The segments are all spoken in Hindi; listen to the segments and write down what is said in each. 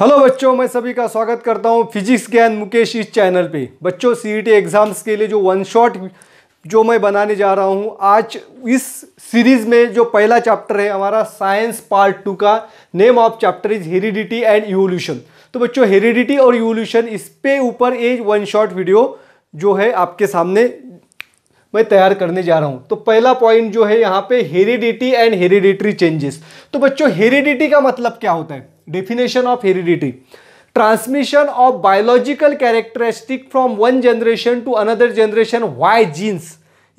हेलो बच्चों मैं सभी का स्वागत करता हूं फिजिक्स ज्ञान मुकेश इस चैनल पे बच्चों सीईटी एग्ज़ाम्स e के लिए जो वन शॉट जो मैं बनाने जा रहा हूं आज इस सीरीज़ में जो पहला चैप्टर है हमारा साइंस पार्ट टू का name of chapter is heredity and evolution तो बच्चों हेरिडिटी और इवोल्यूशन इस पे ऊपर ये वन शॉट वीडियो जो है आपके सामने मैं तैयार करने जा रहा हूँ तो पहला पॉइंट जो है यहाँ पे हेरिडिटी एंड हेरिडिटरी चेंजेस तो बच्चों हेरिडिटी का मतलब क्या होता है definition of heredity transmission of biological characteristic from one generation to another generation by genes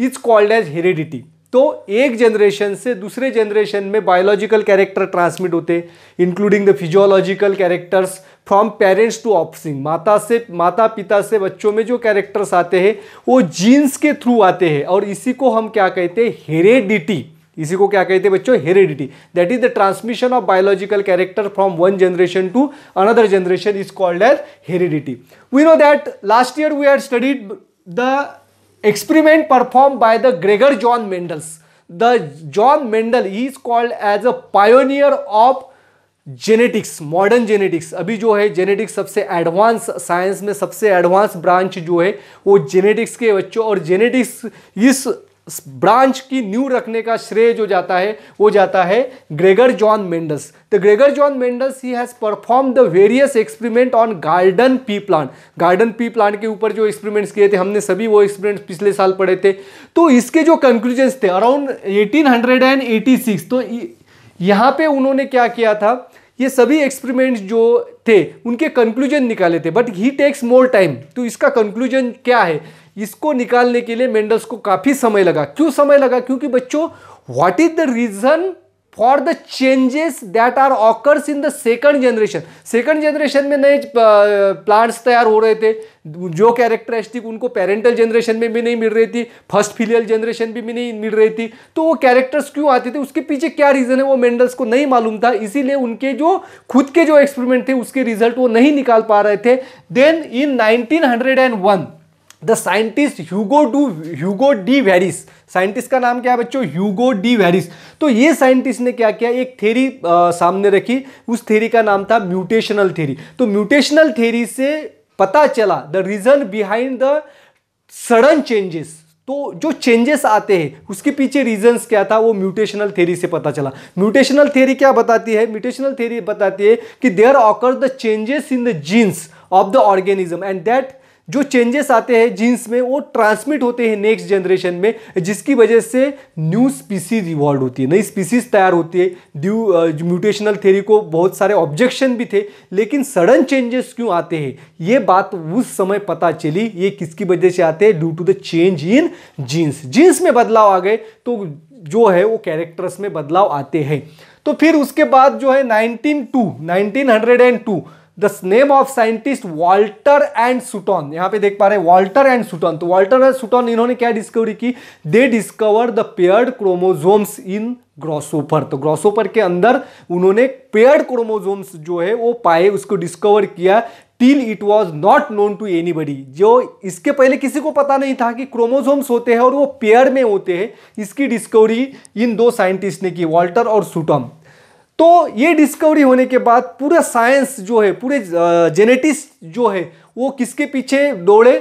is called as heredity तो एक जनरेशन से दूसरे जनरेशन में बायोलॉजिकल कैरेक्टर ट्रांसमिट होते including the physiological characters from parents to offspring माता से माता पिता से बच्चों में जो कैरेक्टर्स आते हैं वो जीन्स के थ्रू आते हैं और इसी को हम क्या कहते हैं हेरेडिटी इसी को क्या कहते हैं बच्चों heredity that is the transmission of biological character from one generation to another generation is called as heredity we know that last year we had studied the experiment perform by the Gregor John Mendel's the John Mendel is called as a pioneer of genetics modern genetics अभी जो है जेनेटिक्स सबसे एडवांस साइंस में सबसे एडवांस ब्रांच जो है वो जेनेटिक्स के बच्चों और जेनेटिक्स इस ब्रांच की न्यू रखने का श्रेय जो जाता है वो जाता है ग्रेगर जॉन मेंडस तो Gregor John Mendel he has perform the various experiment on garden pea plant garden pea plant के ऊपर जो एक्सपेरिमेंट्स किए थे हमने सभी वो एक्सपेरिमेंट्स पिछले साल पढ़े थे तो इसके जो कंक्लूजन्स थे अराउंड 1886 तो यहाँ पे उन्होंने क्या किया था ये सभी एक्सपेरिमेंट्स जो थे उनके कंक्लूजन निकाले थे but he takes more time तो इसका कंक्लूजन क्या है इसको निकालने के लिए मेंडल्स को काफ़ी समय लगा क्यों समय लगा क्योंकि बच्चों what is the reason for the changes that are occurs in the second generation second generation में नए प्लांट्स तैयार हो रहे थे जो कैरेक्टरिस्टिक उनको पेरेंटल जनरेशन में भी नहीं मिल रही थी फर्स्ट फिलियल जनरेशन में भी नहीं मिल रही थी तो वो कैरेक्टर्स क्यों आते थे उसके पीछे क्या रीज़न है वो मेंडल्स को नहीं मालूम था इसीलिए उनके जो खुद के जो एक्सपेरिमेंट थे उसके रिजल्ट वो नहीं निकाल पा रहे थे then in nineteen the scientist Hugo de Hugo de Vries scientist का नाम क्या है बच्चों ह्यूगो डी वेरिस तो ये साइंटिस्ट ने क्या किया एक थेरी आ, सामने रखी उस थेरी का नाम था म्यूटेशनल थेरी तो म्यूटेशनल थेरी से पता चला the reason behind the sudden changes तो जो चेंजेस आते हैं उसके पीछे रीजंस क्या था वो म्यूटेशनल थेरी से पता चला म्यूटेशनल थेरी क्या बताती है म्यूटेशनल थेरी बताती है कि there occur the changes in the genes of the organism and that जो चेंजेस आते हैं जीन्स में वो ट्रांसमिट होते हैं नेक्स्ट जनरेशन में जिसकी वजह से न्यू स्पीसीज इवॉल्व होती है नई स्पीसीज तैयार होती है ड्यू म्यूटेशनल थेरी को बहुत सारे ऑब्जेक्शन भी थे लेकिन सडन चेंजेस क्यों आते हैं ये बात उस समय पता चली ये किसकी वजह से आते हैं due to the change in genes genes में बदलाव आ गए तो जो है वो कैरेक्टर्स में बदलाव आते हैं तो फिर उसके बाद जो है nineteen two the name of scientist Walter and Sutton यहाँ पे देख पा रहे हैं वॉल्टर एंड सुटोन तो वॉल्टर एंड सुटोन इन्होंने क्या डिस्कवरी की they discover the paired chromosomes in grasshopper तो ग्रॉसोपर के अंदर उन्होंने पेयर्ड क्रोमोजोम्स जो है वो पाए उसको डिस्कवर किया till it was not known to anybody जो इसके पहले किसी को पता नहीं था कि क्रोमोजोम्स होते हैं और वो पेयर में होते हैं इसकी डिस्कवरी इन दो साइंटिस्ट ने की वॉल्टर और सुटम तो ये डिस्कवरी होने के बाद पूरा साइंस जो है पूरे जेनेटिस जो है वो किसके पीछे दौड़े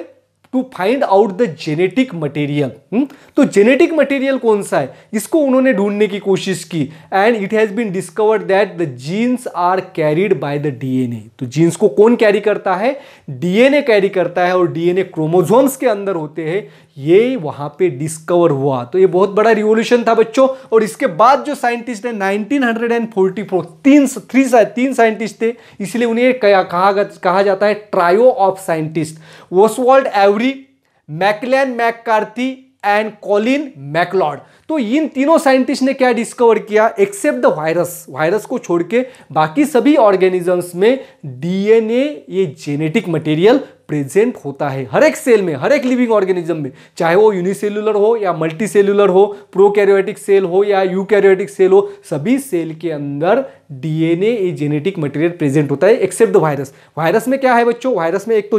to find out the genetic material तो जेनेटिक मटेरियल कौन सा है इसको उन्होंने ढूंढने की कोशिश की and it has been discovered that the genes are carried by the DNA तो जीन्स को कौन कैरी करता है डीएनए कैरी करता है और डीएनए क्रोमोजोम्स के अंदर होते हैं ये वहां पे डिस्कवर हुआ तो ये बहुत बड़ा रिवोल्यूशन था बच्चों और इसके बाद जो साइंटिस्ट है 1944 तीन थ्री तीन साइंटिस्ट थे इसलिए उन्हें कहा कहा जाता है trio of scientist Oswald Avery McLean McCarthy and Colin MacLeod तो इन तीनों साइंटिस्ट ने क्या डिस्कवर किया एक्सेप्ट द वायरस वायरस को छोड़ के बाकी सभी ऑर्गेनिजम्स में डीएनए ये जेनेटिक मटेरियल प्रेजेंट होता है हर एक सेल में हर एक लिविंग ऑर्गेनिज्म में चाहे वो यूनिसेलुलर हो या मल्टी सेलुलर हो प्रोकैरियोटिक सेल हो या यूकैरियोटिक सेल हो सभी सेल के अंदर DNA a genetic material present होता है एक्सेप्ट द वायरस वायरस में क्या है बच्चों वायरस में एक तो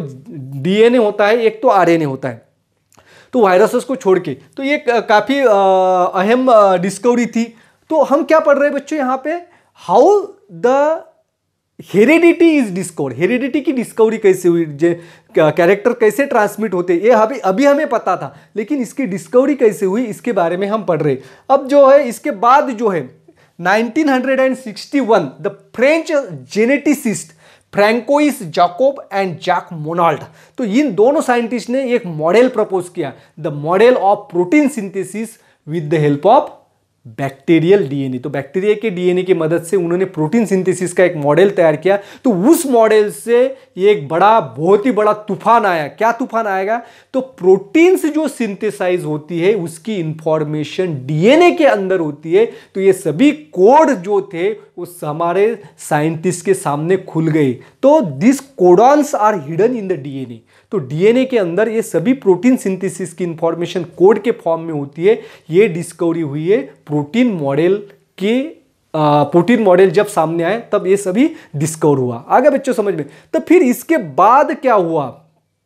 डीएनए होता है एक तो ए होता है तो वायरसेस को छोड़ के तो ये काफ़ी अहम डिस्कवरी थी तो हम क्या पढ़ रहे हैं बच्चों यहाँ पे how the heredity is discover heredity की डिस्कवरी कैसे हुई जे कैरेक्टर कैसे ट्रांसमिट होते ये अभी अभी हमें पता था लेकिन इसकी डिस्कवरी कैसे हुई इसके बारे में हम पढ़ रहे अब जो है इसके बाद जो है 1961 the French geneticist François Jacob and Jacques Monod तो इन दोनों साइंटिस्ट ने एक मॉडल प्रपोज किया the model of protein synthesis with the help of bacterial DNA तो बैक्टीरिया के डीएनए की मदद से उन्होंने प्रोटीन सिंथेसिस का एक मॉडल तैयार किया तो उस मॉडल से ये एक बड़ा बहुत ही बड़ा तूफान आया क्या तूफान आएगा तो प्रोटीन से जो सिंथेसाइज होती है उसकी इंफॉर्मेशन डीएनए के अंदर होती है तो ये सभी कोड जो थे उस हमारे साइंटिस्ट के सामने खुल गई तो this codons are hidden in the DNA तो डीएनए के अंदर ये सभी प्रोटीन सिंथेसिस की इंफॉर्मेशन कोड के फॉर्म में होती है ये डिस्कवरी हुई है प्रोटीन मॉडल के प्रोटीन मॉडल जब सामने आए तब ये सभी डिस्कवर हुआ आगे बच्चों समझ में तो फिर इसके बाद क्या हुआ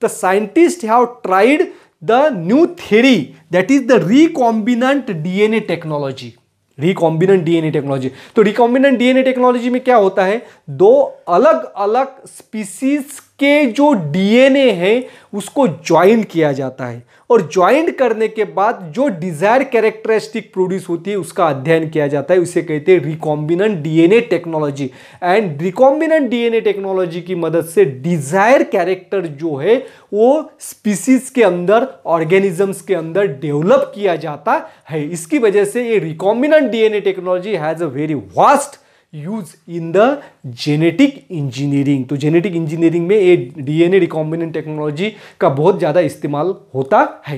the scientist have tried the new theory that is the recombinant DNA technology recombinant DNA technology तो रिकॉम्बिनेंट डीएनए टेक्नोलॉजी में क्या होता है दो अलग अलग स्पीसीज के जो डीएनए है उसको ज्वाइन किया जाता है और ज्वाइन करने के बाद जो डिजायर कैरेक्टरिस्टिक प्रोड्यूस होती है उसका अध्ययन किया जाता है उसे कहते हैं recombinant DNA technology and recombinant DNA technology की मदद से डिजायर कैरेक्टर जो है वो स्पीसीज के अंदर ऑर्गेनिजम्स के अंदर डेवलप किया जाता है इसकी वजह से ये recombinant DNA technology has a very vast use in the genetic engineering तो जेनेटिक इंजीनियरिंग में ये डीएनए रिकॉम्बिनेंट टेक्नोलॉजी का बहुत ज़्यादा इस्तेमाल होता है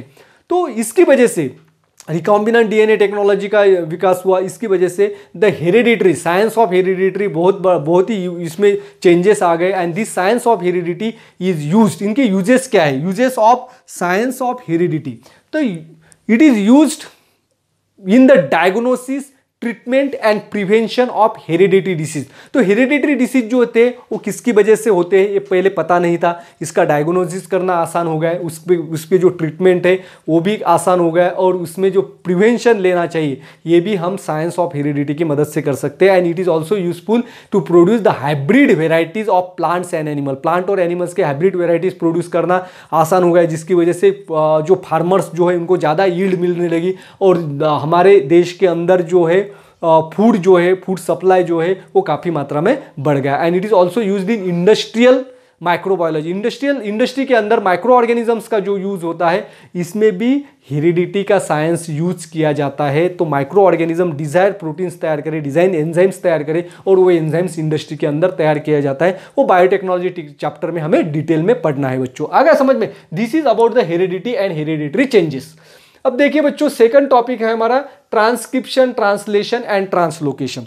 तो इसकी वजह से रिकॉम्बिनेंट डीएनए टेक्नोलॉजी का विकास हुआ इसकी वजह से the hereditary science of hereditary बहुत बहुत ही इसमें चेंजेस आ गए and this science of heredity is use इनके यूजेस क्या है uses of science of heredity तो it is use in the diagnosis treatment and prevention of hereditary disease तो हेरिडेटरी डिसीज जो होते हैं वो किसकी वजह से होते हैं ये पहले पता नहीं था इसका डायग्नोसिस करना आसान हो गया है उस पर उस पर जो ट्रीटमेंट है वो भी आसान हो गया है और उसमें जो प्रिवेंशन लेना चाहिए ये भी हम साइंस ऑफ हेरिडिटी की मदद से कर सकते हैं and it is also useful to produce the hybrid varieties of plants and animal plant और एनिमल्स के हाइब्रिड वेराइटीज़ प्रोड्यूस करना आसान हो गया है जिसकी वजह से जो फार्मर्स जो है उनको ज़्यादा ईल्ड मिलने लगी और हमारे देश के अंदर जो है फूड जो है फूड सप्लाई जो है वो काफ़ी मात्रा में बढ़ गया and it is also use in industrial microbiology industrial industry के अंदर माइक्रो ऑर्गेनिजम्स का जो यूज़ होता है इसमें भी हेरिडिटी का साइंस यूज किया जाता है तो माइक्रो ऑर्गेनिज्म डिजायर प्रोटीन्स तैयार करे डिजाइन एंजाइम्स तैयार करे और वो एंजाइम्स इंडस्ट्री के अंदर तैयार किया जाता है वो बायोटेक्नोलॉजी चैप्टर में हमें डिटेल में पढ़ना है बच्चों आ गया समझ में this is about the heredity and hereditary changes अब देखिए बच्चों सेकंड टॉपिक है हमारा ट्रांसक्रिप्शन ट्रांसलेशन एंड ट्रांसलोकेशन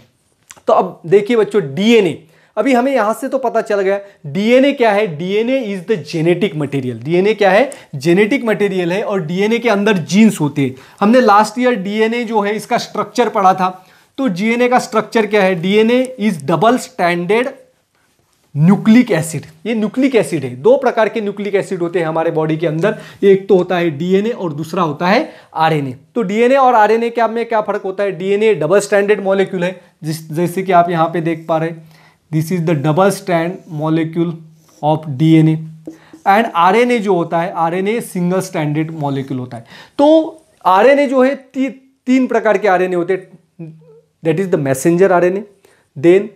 तो अब देखिए बच्चों डीएनए अभी हमें यहां से तो पता चल गया डीएनए क्या है DNA is the genetic material DNA क्या है जेनेटिक मटेरियल है और डीएनए के अंदर जीन्स होते हैं हमने लास्ट ईयर डीएनए जो है इसका स्ट्रक्चर पढ़ा था तो डीएनए का स्ट्रक्चर क्या है DNA is double standard nucleic acid ये न्यूक्लिक एसिड है दो प्रकार के न्यूक्लिक एसिड होते हैं हमारे बॉडी के अंदर एक तो होता है डीएनए और दूसरा होता है आरएनए तो डीएनए और आरएनए आप में क्या फर्क होता है डीएनए डबल स्टैंडर्ड मॉलिक्यूल है जिस जैसे कि आप यहाँ पे देख पा रहे this is the double stand molecule of DNA and R जो होता है आर सिंगल स्टैंडर्ड मॉलिक्यूल होता है तो आर जो है ती, तीन प्रकार के आर होते हैं that is the messenger R then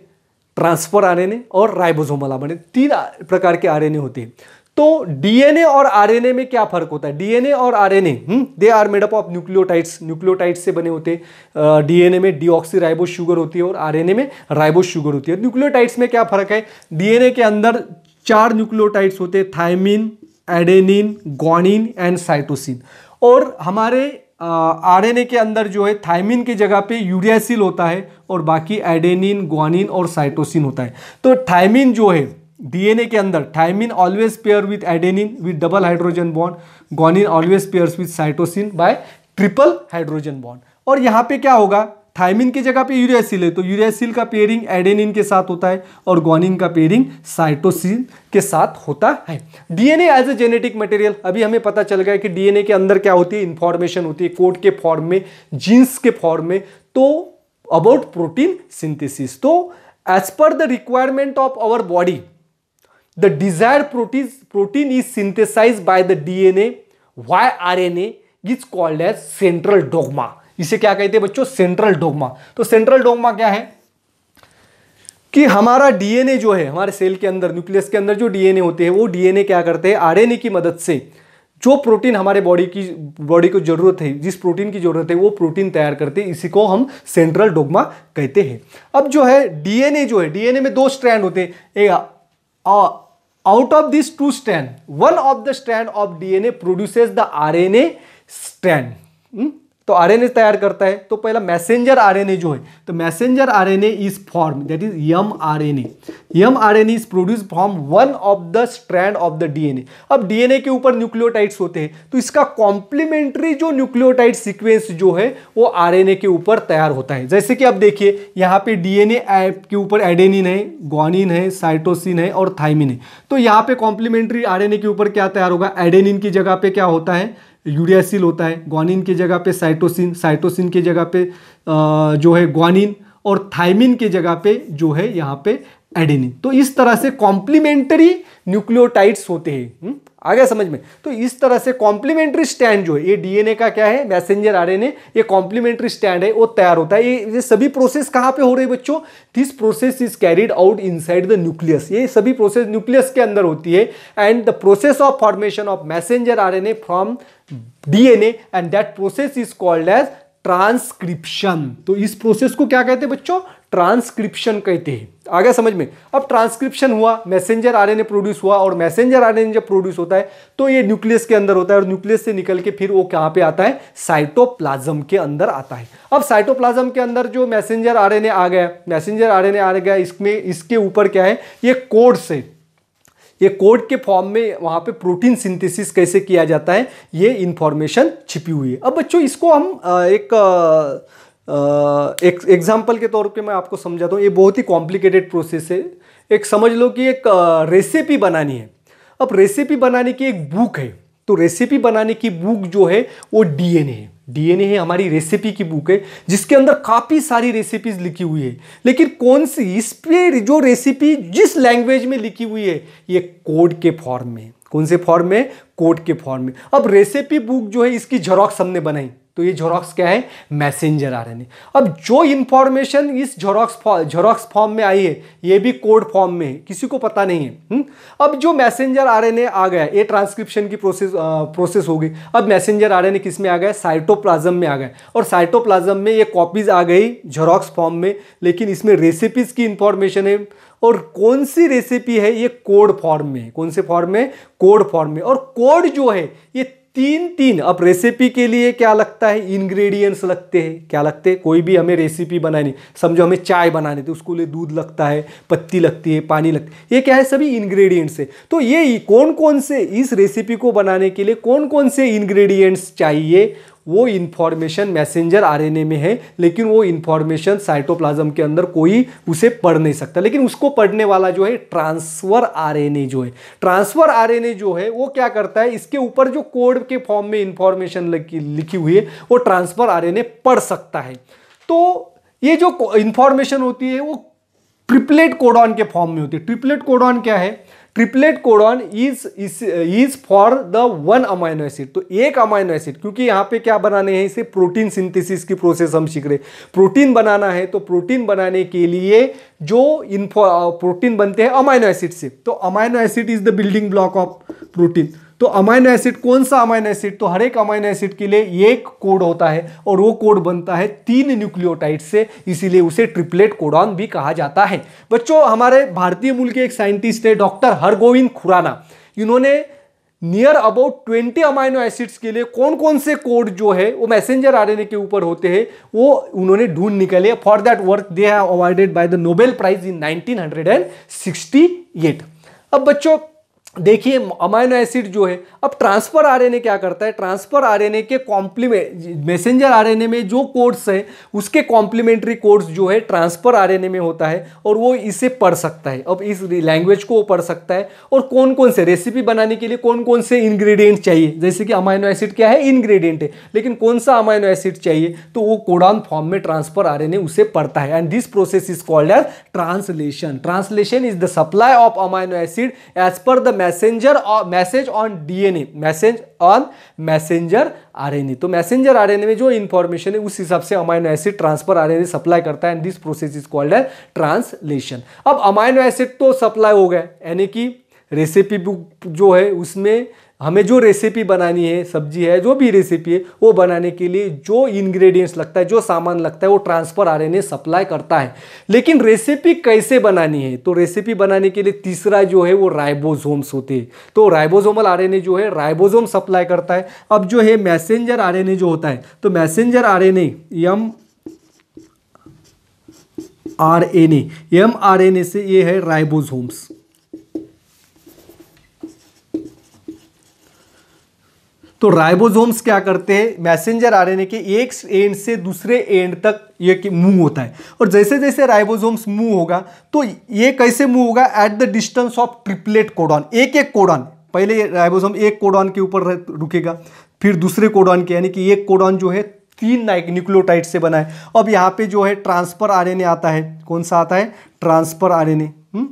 transfer RNA और राइबोजोमला बने तीन प्रकार के आरएनए होते हैं तो डीएनए और आरएनए में क्या फर्क होता है डीएनए और RNA they are made up of nucleotides nucleotides से बने होते हैं डीएनए में डीऑक्सी राइबो शुगर होती है और आरएनए में राइबो शुगर होती है न्यूक्लियोटाइड्स में क्या फर्क है डीएनए के अंदर चार न्यूक्लियोटाइड्स होते हैं thymine adenine guanine and cytosine और हमारे आरएनए के अंदर जो है थायमिन की जगह पे यूरियासिल होता है और बाकी एडेनिन ग्वानिन और साइटोसिन होता है तो थायमिन जो है डीएनए के अंदर thymine always pair with adenine with double hydrogen bond guanine always pair with cytosine by triple hydrogen bond और यहाँ पे क्या होगा थायमिन की जगह पे यूरियासिल है तो यूरियासिल का पेयरिंग एडेनिन के साथ होता है और ग्वानिन का पेयरिंग साइटोसिन के साथ होता है DNA as a genetic material अभी हमें पता चल गया कि डीएनए के अंदर क्या होती है इंफॉर्मेशन होती है कोड के फॉर्म में जीन्स के फॉर्म में तो अबाउट प्रोटीन सिंथेसिस तो as per the requirement of our body the is synthesize by the D N A via R N A is called as central dogma इसे क्या कहते हैं बच्चों सेंट्रल डोगमा तो सेंट्रल डोगमा क्या है कि हमारा डीएनए जो है हमारे सेल के अंदर न्यूक्लियस के अंदर जो डीएनए होते हैं वो डीएनए क्या करते हैं आरएनए की मदद से जो प्रोटीन हमारे बॉडी की बॉडी को जरूरत है जिस प्रोटीन की जरूरत है वो प्रोटीन तैयार करते हैं इसी को हम सेंट्रल डोगमा कहते हैं अब जो है डीएनए जो है डीएनए में दो स्ट्रैंड होते हैं out of this two stand one of the stand of DNA produces the RNA stand तो आरएनए तैयार करता है तो पहला मैसेंजर ए जो है तो messenger R N is form that is m RNA m RNA is produce from one of the strand of the DNA अब डीएनए के ऊपर न्यूक्लियोटाइड्स होते हैं तो इसका कॉम्प्लीमेंट्री जो न्यूक्लियोटाइड सिक्वेंस जो है वो ए के ऊपर तैयार होता है जैसे कि आप देखिए यहाँ पे डीएनए के ऊपर एडेनिन है ग्वानिन है साइटोसिन है और थाइमिन है तो यहाँ पे कॉम्प्लीमेंट्री ए के ऊपर क्या तैयार होगा एडेनिन की जगह पे क्या होता है यूरियासिल होता है ग्वानिन की जगह पे साइटोसिन साइटोसिन की जगह पे जो है ग्वानिन और थाइमिन की जगह पे जो है यहाँ पे एडेनिन तो इस तरह से कॉम्प्लीमेंट्री न्यूक्लियोटाइड्स होते हैं हम्म, आ गया समझ में तो इस तरह से कॉम्प्लीमेंट्री स्टैंड जो है ये डीएनए का क्या है मैसेंजर आरएनए ये कॉम्प्लीमेंट्री स्टैंड है वो तैयार होता है ये ये सभी प्रोसेस कहाँ पे हो रही है बच्चों this process is carried out inside the nucleus ये सभी प्रोसेस न्यूक्लियस के अंदर होती है and the process of formation of messenger R from DNA and that process is called as transcription तो इस प्रोसेस को क्या कहते हैं बच्चों ट्रांसक्रिप्शन कहते हैं आ गया समझ में अब ट्रांसक्रिप्शन हुआ मैसेंजर आरएनए प्रोड्यूस हुआ और मैसेंजर आरएनए जब प्रोड्यूस होता है तो ये न्यूक्लियस के अंदर होता है और न्यूक्लियस से निकल के फिर वो कहाँ पे आता है साइटोप्लाज्म के अंदर आता है अब साइटोप्लाज्म के अंदर जो मैसेंजर आरएनए आ गया मैसेंजर आरएनए आ गया इसमें इसके ऊपर क्या है ये कोड्स है ये कोड के फॉर्म में वहाँ पे प्रोटीन सिंथेसिस कैसे किया जाता है ये इन्फॉर्मेशन छिपी हुई है अब बच्चों इसको हम एक एग्जाम्पल के तौर पे मैं आपको समझाता हूँ ये बहुत ही कॉम्प्लिकेटेड प्रोसेस है एक समझ लो कि एक रेसिपी बनानी है अब रेसिपी बनाने की एक बुक है तो रेसिपी बनाने की बुक जो है वो डी है डीएनए है हमारी रेसिपी की बुक है जिसके अंदर काफ़ी सारी रेसिपीज लिखी हुई है लेकिन कौन सी इस पे जो रेसिपी जिस लैंग्वेज में लिखी हुई है ये कोड के फॉर्म में कौन से फॉर्म में कोड के फॉर्म में अब रेसिपी बुक जो है इसकी झरोक्स हमने बनाई तो ये जोरॉक्स क्या है मैसेंजर आर अब जो इंफॉर्मेशन इस जोरॉक्स जोरॉक्स फॉर्म में आई है ये भी कोड फॉर्म में है किसी को पता नहीं है हुँ? हम्म? अब जो मैसेंजर आर आ गया ये ट्रांसक्रिप्शन की प्रोसेस आ, प्रोसेस हो गई अब मैसेंजर आर किस में आ गया साइटोप्लाज्म में आ गया और साइटोप्लाज्म में ये कॉपीज आ गई जोरॉक्स फॉर्म में लेकिन इसमें रेसिपीज की इंफॉर्मेशन है और कौन सी रेसिपी है ये कोड फॉर्म में कौन से फॉर्म में कोड फॉर्म में और कोड जो है ये तीन तीन अब रेसिपी के लिए क्या लगता है इंग्रेडिएंट्स लगते हैं क्या लगते हैं कोई भी हमें रेसिपी बनानी समझो हमें चाय बनानी थी तो उसको लिए दूध लगता है पत्ती लगती है पानी लगती है ये क्या है सभी इंग्रेडिएंट्स है तो ये कौन कौन से इस रेसिपी को बनाने के लिए कौन कौन से इंग्रेडिएंट्स चाहिए वो इन्फॉर्मेशन मैसेंजर आरएनए में है लेकिन वो इन्फॉर्मेशन साइटोप्लाज्म के अंदर कोई उसे पढ़ नहीं सकता लेकिन उसको पढ़ने वाला जो है ट्रांसफर आरएनए जो है ट्रांसफर आरएनए जो है वो क्या करता है इसके ऊपर जो कोड के फॉर्म में इन्फॉर्मेशन लिखी हुई है वो ट्रांसफर आर पढ़ सकता है तो ये जो इन्फॉर्मेशन होती है वो ट्रिपलेट कोडॉन के फॉर्म में होती है ट्रिपलेट कोडॉन क्या है triplet codon is is for the one amino acid तो एक अमाइनो एसिड क्योंकि यहाँ पे क्या बनाने हैं इसे प्रोटीन सिंथेसिस की प्रोसेस हम सीख रहे प्रोटीन बनाना है तो प्रोटीन बनाने के लिए जो इन्फो प्रोटीन बनते हैं अमाइनो एसिड से तो amino acid is the building block of protein तो अमाइनो एसिड कौन सा अमाइनो एसिड तो हर एक अमाइनो एसिड के लिए एक कोड होता है और वो कोड बनता है तीन न्यूक्लियोटाइड से इसीलिए उसे ट्रिपलेट कोडॉन भी कहा जाता है बच्चों हमारे भारतीय मूल के एक साइंटिस्ट है डॉक्टर हरगोविंद खुराना इन्होंने near about twenty amino acids के लिए कौन कौन से कोड जो है वो मैसेंजर आर के ऊपर होते हैं वो उन्होंने ढूंढ निकाले for that work they have awarded by the Nobel prize in 1968 अब बच्चों देखिए अमाइनो एसिड जो है अब ट्रांसफर आरएनए क्या करता है ट्रांसफर आरएनए के कॉम्प्लीमेंट मैसेंजर आरएनए में जो कोड्स है उसके कॉम्प्लीमेंट्री कोड्स जो है ट्रांसफर आरएनए में होता है और वो इसे पढ़ सकता है अब इस लैंग्वेज को वो पढ़ सकता है और कौन कौन से रेसिपी बनाने के लिए कौन कौन से इन्ग्रीडियंट चाहिए जैसे कि अमाइनो एसिड क्या है इन्ग्रीडियंट है लेकिन कौन सा अमाइनो एसिड चाहिए तो वो कोडान फॉर्म में ट्रांसफर आर उसे पढ़ता है and this process is called as translation translation is the supply of amino acid as per the messenger message on DNA message on messenger RNA तो मैसेंजर आरएनए में जो इंफॉर्मेशन है उस हिसाब से amino acid transfer RNA supply करता है and this process is called है ट्रांसलेशन अब अमाइनो एसिड तो सप्लाई हो गए यानी कि रेसिपी बुक जो है उसमें हमें जो रेसिपी बनानी है सब्जी है जो भी रेसिपी है वो बनाने के लिए जो इंग्रेडिएंट्स लगता है जो सामान लगता है वो ट्रांसफ़र आर एन सप्लाई करता है लेकिन रेसिपी कैसे बनानी है तो रेसिपी बनाने के लिए तीसरा जो है वो राइबोजोम्स होते हैं तो राइबोजोमल आर जो है राइबोजोम सप्लाई करता है अब जो है मैसेंजर आर जो होता है तो messenger R N M R N M R N A से ये है राइबोजोम्स तो राइबोसोम्स क्या करते हैं मैसेंजर आरएनए के एक एंड से दूसरे एंड तक ये मूव होता है और जैसे जैसे राइबोसोम्स मूव होगा तो ये कैसे मूव होगा at the distance of triplet codon एक एक कोडॉन पहले राइबोसोम एक कोडॉन के ऊपर रुकेगा फिर दूसरे कोडॉन के यानी कि एक कोडॉन जो है तीन नाइक न्यूक्लियोटाइड से बना है अब यहाँ पे जो है ट्रांसफर आरएनए आता है कौन सा आता है ट्रांसफर आरएनए हम्म?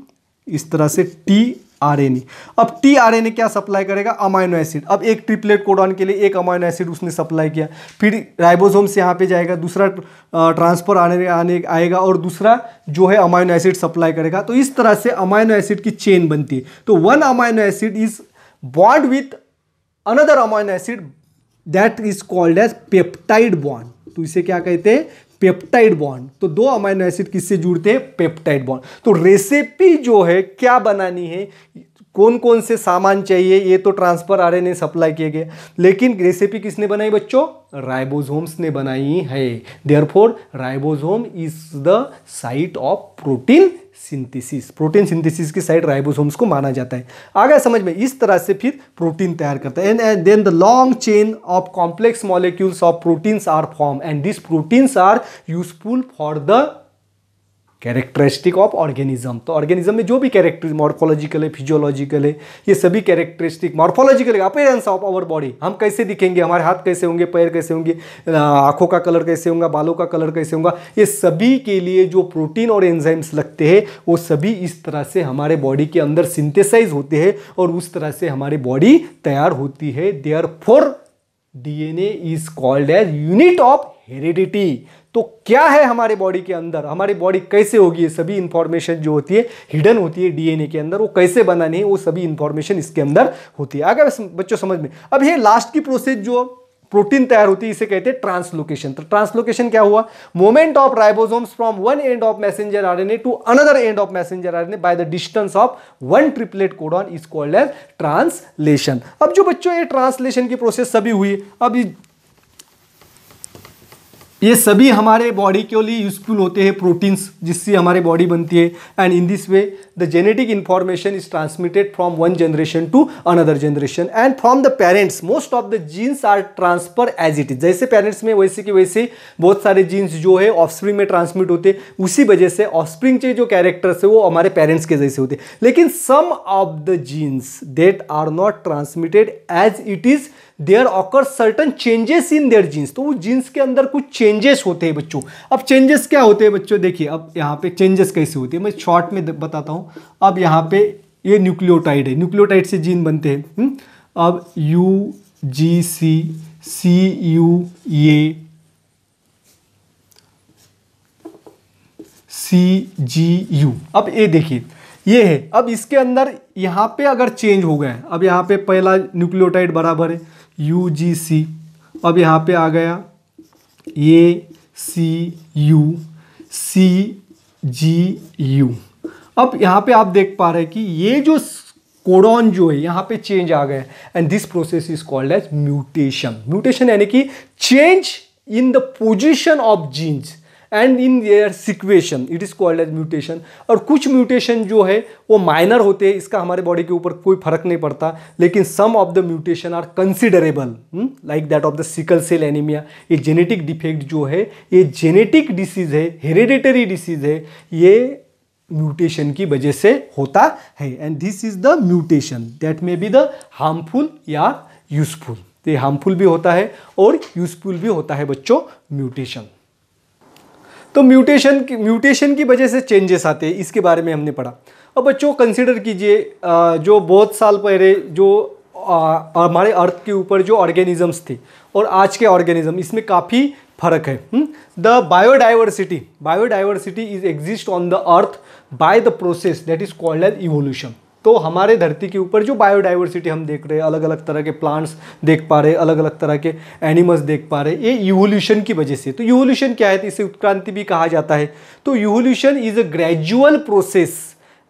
इस तरह से टी आरएनए अब टी आरएनए क्या सप्लाई करेगा अमाइनो एसिड अब एक ट्रिपलेट कोडॉन के लिए एक अमाइनो एसिड उसने सप्लाई किया फिर राइबोसोम से यहाँ पे जाएगा दूसरा ट्रांसफर आने आने आएगा और दूसरा जो है अमाइनो एसिड सप्लाई करेगा तो इस तरह से अमाइनो एसिड की चेन बनती है तो one amino acid is bond with another amino acid that is called as peptide bond तो इसे क्या कहते हैं पेप्टाइड बॉन्ड तो दो अमाइनो एसिड किससे जुड़ते हैं पेप्टाइड बॉन्ड तो रेसिपी जो है क्या बनानी है कौन कौन से सामान चाहिए ये तो ट्रांसफर आरएनए सप्लाई किए गए लेकिन रेसिपी किसने बनाई बच्चों राइबोसोम्स ने बनाई है therefore ribosome is the site of protein synthesis protein synthesis की साइड राइबोसोम्स को माना जाता है आ गया समझ में इस तरह से फिर प्रोटीन तैयार करता है and then the long chain of complex molecules of proteins are form and this proteins are useful for the characteristic of organism तो ऑर्गेनिज्म में जो भी कैरेक्टर मॉर्फोलॉजिकल है फिजियोलॉजिकल है ये सभी characteristic morphological appearance of our body हम कैसे दिखेंगे हमारे हाथ कैसे होंगे पैर कैसे होंगे आंखों का कलर कैसे होगा बालों का कलर कैसे होगा ये सभी के लिए जो प्रोटीन और एंजाइम्स लगते हैं वो सभी इस तरह से हमारे बॉडी के अंदर सिंथेसाइज होते हैं और उस तरह से हमारी बॉडी तैयार होती है दे therefore D N A is called as unit of heredity तो क्या है हमारे बॉडी के अंदर हमारी बॉडी कैसे होगी ये सभी इंफॉर्मेशन जो होती है हिडन होती है डीएनए के अंदर वो कैसे बनानी है वो सभी इंफॉर्मेशन इसके अंदर होती है अगर बच्चों समझ में अब ये लास्ट की प्रोसेस जो प्रोटीन तैयार होती है इसे कहते हैं ट्रांसलोकेशन तो ट्रांसलोकेशन क्या हुआ moment of ribosomes from one end of messenger RNA to another end of messenger RNA by the distance of one triplet codon is called as translation अब जो बच्चों ये ट्रांसलेशन की प्रोसेस सभी हुई अब ये सभी हमारे बॉडी के लिए यूज़फुल होते हैं प्रोटीन्स जिससे हमारी बॉडी बनती है and in this way the genetic information is transmitted from one generation to another generation and from the parents most of the genes are transfer as it is जैसे parents में वैसे कि वैसे बहुत सारे genes जो है offspring में transmit होते उसी वजह से offspring के जो characters है वो हमारे parents के जैसे होते लेकिन some of the genes that are not transmitted as it is there occur certain changes in their genes तो वो जीन्स के अंदर कुछ चेंजेस होते हैं बच्चों अब चेंजेस क्या होते हैं बच्चों देखिए अब यहाँ पे चेंजेस कैसे होते हैं मैं शॉर्ट में बताता हूँ हूँ अब यहाँ पे ये न्यूक्लियोटाइड है न्यूक्लियोटाइड से जीन बनते हैं हम्म। अब U G C C U A C G U अब ये देखिए ये है अब इसके अंदर यहाँ पे अगर चेंज हो गया अब यहाँ पे पहला न्यूक्लियोटाइड बराबर है यू जी सी अब यहाँ पे आ गया ए सी यू सी जी यू अब यहाँ पे आप देख पा रहे हैं कि ये जो कोडॉन जो है यहाँ पे चेंज आ गए and this process is called as mutation mutation यानी कि change in the position of genes and in their sequence it is called as mutation और कुछ म्यूटेशन जो है वो माइनर होते हैं इसका हमारे बॉडी के ऊपर कोई फर्क नहीं पड़ता लेकिन some of the mutation are considerable like that of the sickle cell anaemia ये जेनेटिक डिफेक्ट जो है ये जेनेटिक डिसीज़ है हेरिडेटरी डिसीज़ है ये म्यूटेशन की वजह से होता है and this is the mutation that may be the harmful या यूजफुल तो ये हार्मफुल भी होता है और यूजफुल भी होता है बच्चों म्यूटेशन तो म्यूटेशन की म्यूटेशन की वजह से चेंजेस आते हैं इसके बारे में हमने पढ़ा अब बच्चों कंसिडर कीजिए जो बहुत साल पहले जो हमारे अर्थ के ऊपर जो ऑर्गेनिजम्स थे और आज के ऑर्गेनिज्म इसमें काफ़ी फर्क है the biodiversity biodiversity is exist on the earth by the process that is called as evolution तो हमारे धरती के ऊपर जो बायोडाइवर्सिटी हम देख रहे हैं अलग अलग तरह के प्लांट्स देख पा रहे अलग अलग तरह के एनिमल्स देख पा रहे ये इवोल्यूशन की वजह से तो इवोल्यूशन क्या है तो इसे उत्क्रांति भी कहा जाता है तो evolution is a gradual process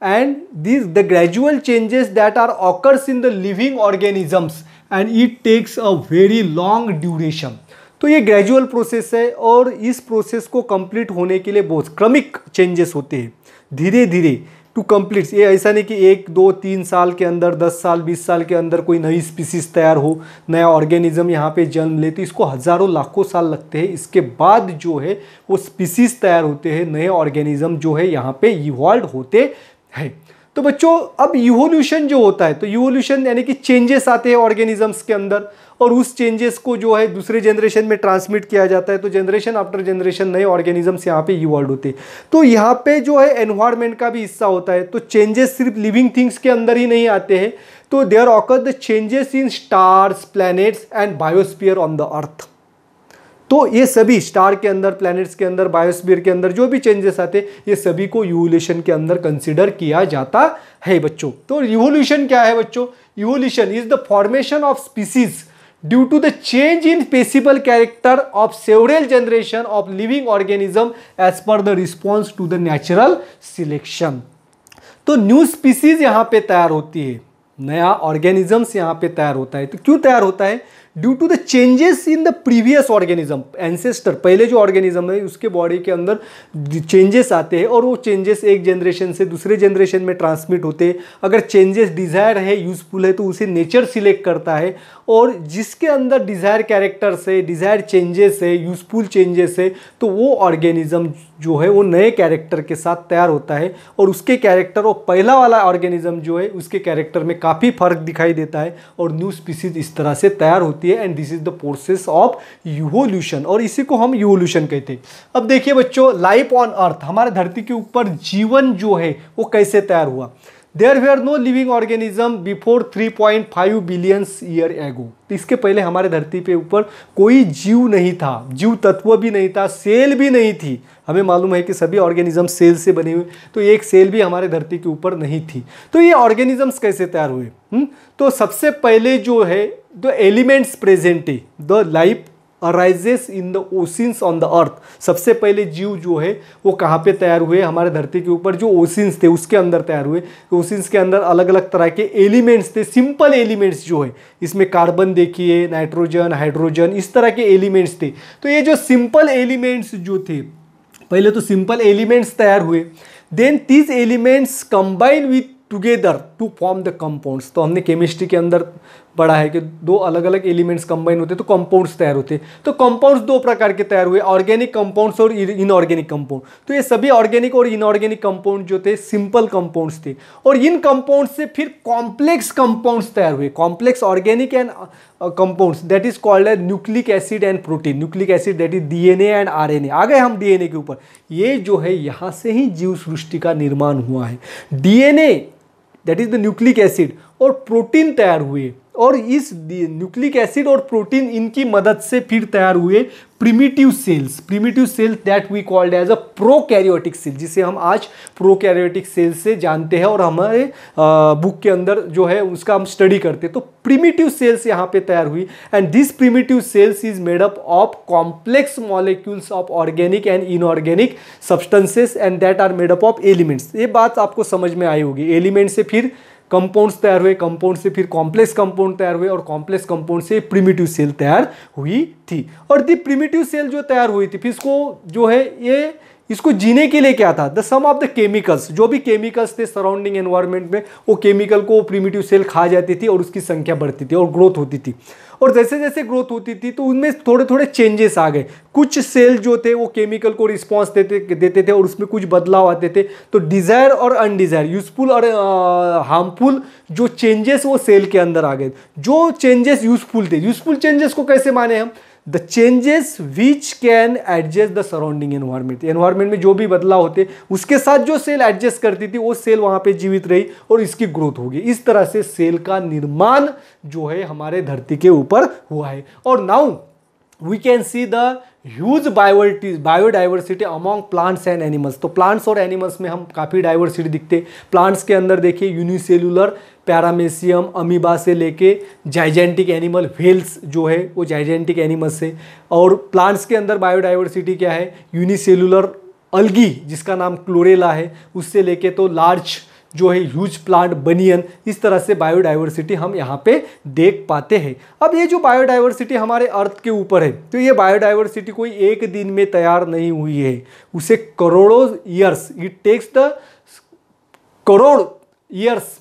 and this the gradual changes that are occurs in the living organisms and it takes a very long duration तो ये ग्रेजुअल प्रोसेस है और इस प्रोसेस को कंप्लीट होने के लिए बहुत क्रमिक चेंजेस होते हैं धीरे धीरे टू कंप्लीट ये ऐसा नहीं कि एक दो तीन साल के अंदर दस साल बीस साल के अंदर कोई नई स्पीसीज तैयार हो नया ऑर्गेनिज्म यहाँ पे जन्म ले तो इसको हज़ारों लाखों साल लगते हैं इसके बाद जो है वो स्पीसीज तैयार होते हैं नए ऑर्गेनिज्म जो है यहाँ पे इवॉल्व होते हैं तो बच्चों अब यूवोल्यूशन जो होता है तो यूवोल्यूशन यानी कि चेंजेस आते हैं ऑर्गेनिजम्स के अंदर और उस चेंजेस को जो है दूसरे जनरेशन में ट्रांसमिट किया जाता है तो जनरेशन आफ्टर जनरेशन नए ऑर्गेनिजम्स यहाँ पे इवॉल्व होते हैं तो यहाँ पे जो है एनवायरमेंट का भी हिस्सा होता है तो चेंजेस सिर्फ लिविंग थिंग्स के अंदर ही नहीं आते हैं तो there occur the changes in stars planets and biosphere on the earth तो ये सभी स्टार के अंदर प्लैनेट्स के अंदर बायोस्फीयर के अंदर जो भी चेंजेस आते ये सभी को यूवोल्यूशन के अंदर कंसिडर किया जाता है बच्चों तो यूवोल्यूशन क्या है बच्चों evolution is the formation of species due to the change in possible character of several generation of living organism as per the response to the natural selection तो न्यू स्पीसीज यहाँ पे तैयार होती है नया ऑर्गेनिजम्स यहाँ पे तैयार होता है तो क्यों तैयार होता है due to the changes in the previous organism ancestor पहले जो ऑर्गेनिज्म है उसके बॉडी के अंदर चेंजेस आते हैं और वो चेंजेस एक जनरेशन से दूसरे जनरेशन में ट्रांसमिट होते हैं अगर चेंजेस डिज़ायर है यूज़फुल है तो उसे नेचर सिलेक्ट करता है और जिसके अंदर डिज़ायर कैरेक्टर से डिज़ायर चेंजेस है यूज़फुल चेंजेस है तो वो ऑर्गेनिज़म जो है वो नए कैरेक्टर के साथ तैयार होता है और उसके कैरेक्टर और पहला वाला ऑर्गेनिज़म जो है उसके कैरेक्टर में काफ़ी फ़र्क दिखाई देता है और न्यू स्पीसीज इस तरह से तैयार होती है and this is the process of evolution और इसी को हम यूवोल्यूशन कहते हैं अब देखिए बच्चों लाइफ ऑन अर्थ हमारे धरती के ऊपर जीवन जो है वो कैसे तैयार हुआ there where no living organism before 3.5 billions year ago इसके पहले हमारे धरती पे ऊपर कोई जीव नहीं था जीव तत्व भी नहीं था सेल भी नहीं थी हमें मालूम है कि सभी ऑर्गेनिज्म सेल से बने हुए तो एक सेल भी हमारे धरती के ऊपर नहीं थी तो ये ऑर्गेनिजम्स कैसे तैयार हुए हुँ? हम्म, तो सबसे पहले जो है द एलिमेंट्स प्रेजेंट है the life arises in the oceans on the earth सबसे पहले जीव जो है वो कहाँ पे तैयार हुए हमारे धरती के ऊपर जो ओशंस थे उसके अंदर तैयार हुए ओशंस के अंदर अलग अलग तरह के एलिमेंट्स थे सिंपल एलिमेंट्स जो है इसमें कार्बन देखिए नाइट्रोजन हाइड्रोजन इस तरह के एलिमेंट्स थे तो ये जो सिंपल एलिमेंट्स जो थे पहले तो सिंपल एलिमेंट्स तैयार हुए then these elements combine with together to form the compounds तो हमने केमिस्ट्री के अंदर बड़ा है कि दो अलग अलग एलिमेंट्स कंबाइन होते हैं तो कंपाउंड्स तैयार होते हैं तो कंपाउंड्स दो प्रकार के तैयार हुए ऑर्गेनिक कंपाउंड्स और इनऑर्गेनिक कंपाउंड तो ये सभी ऑर्गेनिक और इनऑर्गेनिक कंपाउंड जो थे सिंपल कंपाउंड्स थे और इन कंपाउंड से फिर कॉम्प्लेक्स कंपाउंड्स तैयार हुए complex organic and compounds that is called as nucleic acid and protein nucleic acid that is D and R आ गए हम डी के ऊपर ये जो है यहाँ से ही जीव सृष्टि का निर्माण हुआ है D that is the nucleic acid और प्रोटीन तैयार हुए और इस न्यूक्लिक एसिड और प्रोटीन इनकी मदद से फिर तैयार हुए primitive cells primitive cells that we called as a prokaryotic cell जिसे हम आज प्रोकैरियोटिक सेल्स से जानते हैं और हमारे बुक के अंदर जो है उसका हम स्टडी करते हैं तो प्रिमिटिव सेल्स यहाँ पे तैयार हुई and this primitive cells is made up of complex molecules of organic and inorganic substances and that are made up of elements ये बात आपको समझ में आई होगी एलिमेंट से फिर कंपाउंड्स तैयार हुए कंपाउंड से फिर कॉम्प्लेक्स कंपाउंड तैयार हुए और कॉम्प्लेक्स कंपाउंड से प्रिमिटिव सेल तैयार हुई थी और दी प्रिमिटिव सेल जो तैयार हुई थी फिर इसको जो है ये इसको जीने के लिए क्या था the sum of the chemicals जो भी केमिकल्स थे सराउंडिंग एनवायरमेंट में वो केमिकल को प्रिमिटिव सेल खा जाती थी और उसकी संख्या बढ़ती थी और ग्रोथ होती थी और जैसे जैसे ग्रोथ होती थी तो उनमें थोड़े थोड़े चेंजेस आ गए कुछ सेल जो थे वो केमिकल को रिस्पॉन्स देते देते थे और उसमें कुछ बदलाव आते थे तो डिज़ायर और अनडिज़ायर यूज़फुल और हार्मफुल जो चेंजेस वो सेल के अंदर आ गए जो चेंजेस यूज़फुल थे यूज़फुल चेंजेस को कैसे माने हम the changes which can adjust the surrounding environment environment में जो भी बदलाव होते उसके साथ जो सेल एडजस्ट करती थी वो सेल वहां पे जीवित रही और इसकी ग्रोथ होगी इस तरह से सेल का निर्माण जो है हमारे धरती के ऊपर हुआ है और now we can see the huge बायोटी biodiversity among plants and animals तो प्लांट्स और एनिमल्स में हम काफ़ी डाइवर्सिटी दिखते प्लांट्स के अंदर देखिए यूनिसेलुलर पैरामेसियम अमीबा से लेके जाइजेंटिक एनिमल व्हेल्स जो है वो जाइजेंटिक एनिमल्स से और प्लांट्स के अंदर बायोडाइवर्सिटी क्या है यूनिसेलुलर अलगी जिसका नाम क्लोरेला है उससे लेके तो लार्ज जो है ह्यूज प्लांट बनियन इस तरह से बायोडाइवर्सिटी हम यहाँ पे देख पाते हैं अब ये जो बायोडाइवर्सिटी हमारे अर्थ के ऊपर है तो ये बायोडाइवर्सिटी कोई एक दिन में तैयार नहीं हुई है उसे करोड़ों years it takes the crore years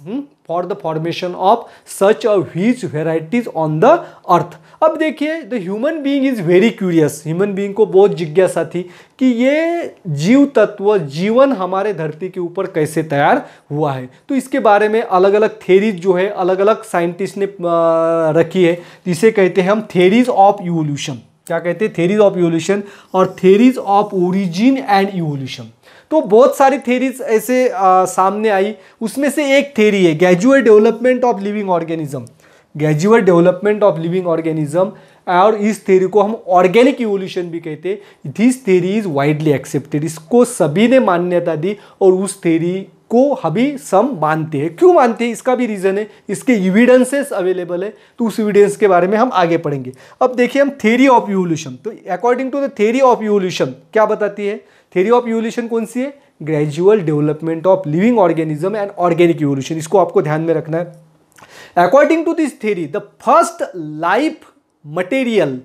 for the formation of such a huge varieties on the earth अब देखिए the human being is very curious human being को बहुत जिज्ञासा थी कि ये जीव तत्व जीवन हमारे धरती के ऊपर कैसे तैयार हुआ है तो इसके बारे में अलग अलग थेरीज जो है अलग अलग साइंटिस्ट ने रखी है जिसे कहते हैं हम थेरीज ऑफ इवोल्यूशन क्या कहते हैं थेरीज ऑफ इवोल्यूशन और theories of origin and evolution तो बहुत सारी थेरीज ऐसे आ, सामने आई उसमें से एक थेरी है gradual development of living organism gradual development of living organism और इस थेरी को हम ऑर्गेनिक इवोल्यूशन भी कहते हैं this theory is widely accepted इसको सभी ने मान्यता दी और उस थेरी को अभी सम मानते हैं क्यों मानते हैं इसका भी रीज़न है इसके इविडेंसेस अवेलेबल है तो उस इविडेंस के बारे में हम आगे पढ़ेंगे अब देखिए हम थेरी ऑफ इवोल्यूशन तो according to the theory of evolution क्या बताती है थेरी ऑफ इवोल्यूशन कौन सी है gradual development of living organism and organic evolution इसको आपको ध्यान में रखना है according to this theory the first life material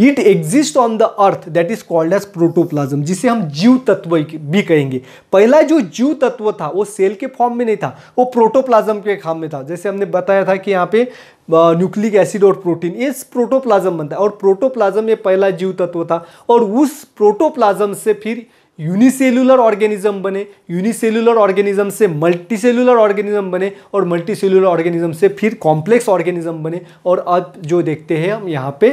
it exist on the earth that is called as protoplasm जिसे हम जीव तत्व भी कहेंगे पहला जो जीव तत्व था वो सेल के फॉर्म में नहीं था वो प्रोटोप्लाज्म के फॉर्म में था जैसे हमने बताया था कि यहाँ पे न्यूक्लिक एसिड और प्रोटीन ये प्रोटोप्लाज्म बनता है और प्रोटोप्लाज्म ये पहला जीव तत्व था और उस प्रोटोप्लाज्म से फिर यूनिसेलुलर ऑर्गेनिज्म बने यूनिसेलुलर ऑर्गेनिज्म से मल्टीसेलुलर ऑर्गेनिज्म बने और मल्टीसेलुलर ऑर्गेनिज्म से फिर कॉम्प्लेक्स ऑर्गेनिज्म बने और अब जो देखते हैं हम यहाँ पे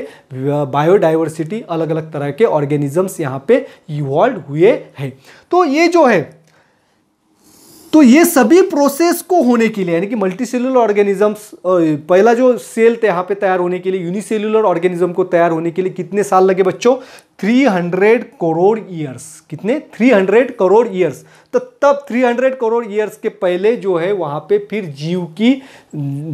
बायोडाइवर्सिटी अलग अलग तरह के ऑर्गेनिजम्स यहाँ पे इवॉल्व हुए हैं तो ये जो है तो ये सभी प्रोसेस को होने के लिए यानी कि मल्टीसेलुलर ऑर्गेनिजम्स पहला जो सेल यहाँ पे तैयार होने के लिए यूनिसेलुलर ऑर्गेनिज्म को तैयार होने के लिए कितने साल लगे बच्चों 300 करोड़ ईयर्स कितने 300 करोड़ ईयर्स तो तब 300 करोड़ ईयर्स के पहले जो है वहाँ पे फिर जीव की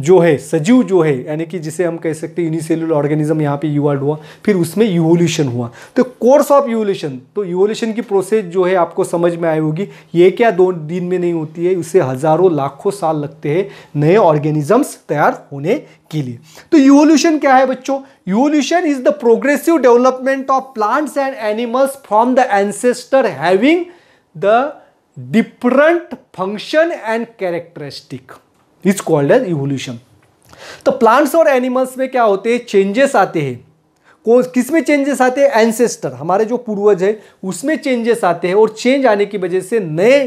जो है सजीव जो है यानी कि जिसे हम कह सकते हैं यूनिसेल्यूल ऑर्गेनिज्म यहाँ पे यूवर्ड हुआ फिर उसमें यूवोल्यूशन हुआ तो कोर्स ऑफ यूवोल्यूशन तो यूवोल्यूशन की प्रोसेस जो है आपको समझ में आई होगी ये क्या दो दिन में नहीं होती है उसे हज़ारों लाखों साल लगते हैं नए ऑर्गेनिजम्स तैयार होने के लिए तो यूवोल्यूशन क्या है बच्चों evolution is the progressive development of plants and animals from the ancestor having the different function and characteristic is called as evolution तो प्लांट्स और एनिमल्स में क्या होते हैं चेंजेस आते हैं कौन किस में चेंजेस आते हैं एंसेस्टर हमारे जो पूर्वज है उसमें चेंजेस आते हैं और चेंज आने की वजह से नए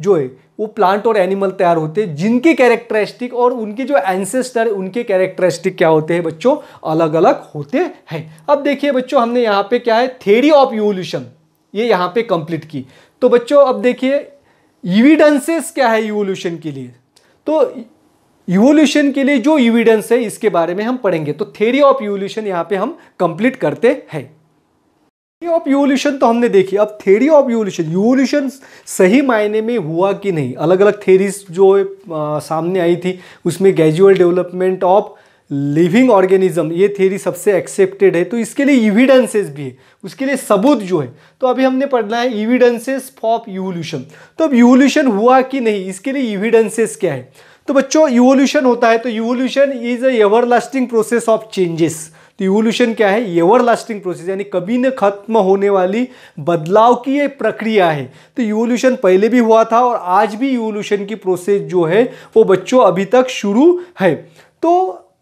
जो है वो प्लांट और एनिमल तैयार होते हैं जिनके कैरेक्टरिस्टिक और उनके जो एंसेस्टर उनके कैरेक्टरिस्टिक क्या होते हैं बच्चों अलग अलग होते हैं अब देखिए बच्चों हमने यहाँ पे क्या है थेरी ऑफ इवोल्यूशन ये यहाँ पे कंप्लीट की तो बच्चों अब देखिए इविडेंसेस क्या है इवोल्यूशन के लिए तो इवोल्यूशन के लिए जो इविडेंस है इसके बारे में हम पढ़ेंगे तो थेरी ऑफ इवोल्यूशन यहाँ पे हम कंप्लीट करते हैं थेरी ऑफ इवोल्यूशन तो हमने देखी अब थेरी ऑफ इवोल्यूशन इवोल्यूशन सही मायने में हुआ कि नहीं अलग अलग थेरीज जो आ, सामने आई थी उसमें gradual development of living organism ये थेरी सबसे एक्सेप्टेड है तो इसके लिए इविडेंसेस भी है उसके लिए सबूत जो है तो अभी हमने पढ़ना है इविडेंसेस फॉर इवोल्यूशन तो अब इवोल्यूशन हुआ कि नहीं इसके लिए इविडेंसेस क्या है तो बच्चों इवोल्यूशन होता है तो evolution is a ever lasting process of changes तो इवोल्यूशन क्या है एवर लास्टिंग प्रोसेस यानी कभी न खत्म होने वाली बदलाव की ये प्रक्रिया है तो इवोल्यूशन पहले भी हुआ था और आज भी इवोल्यूशन की प्रोसेस जो है वो बच्चों अभी तक शुरू है तो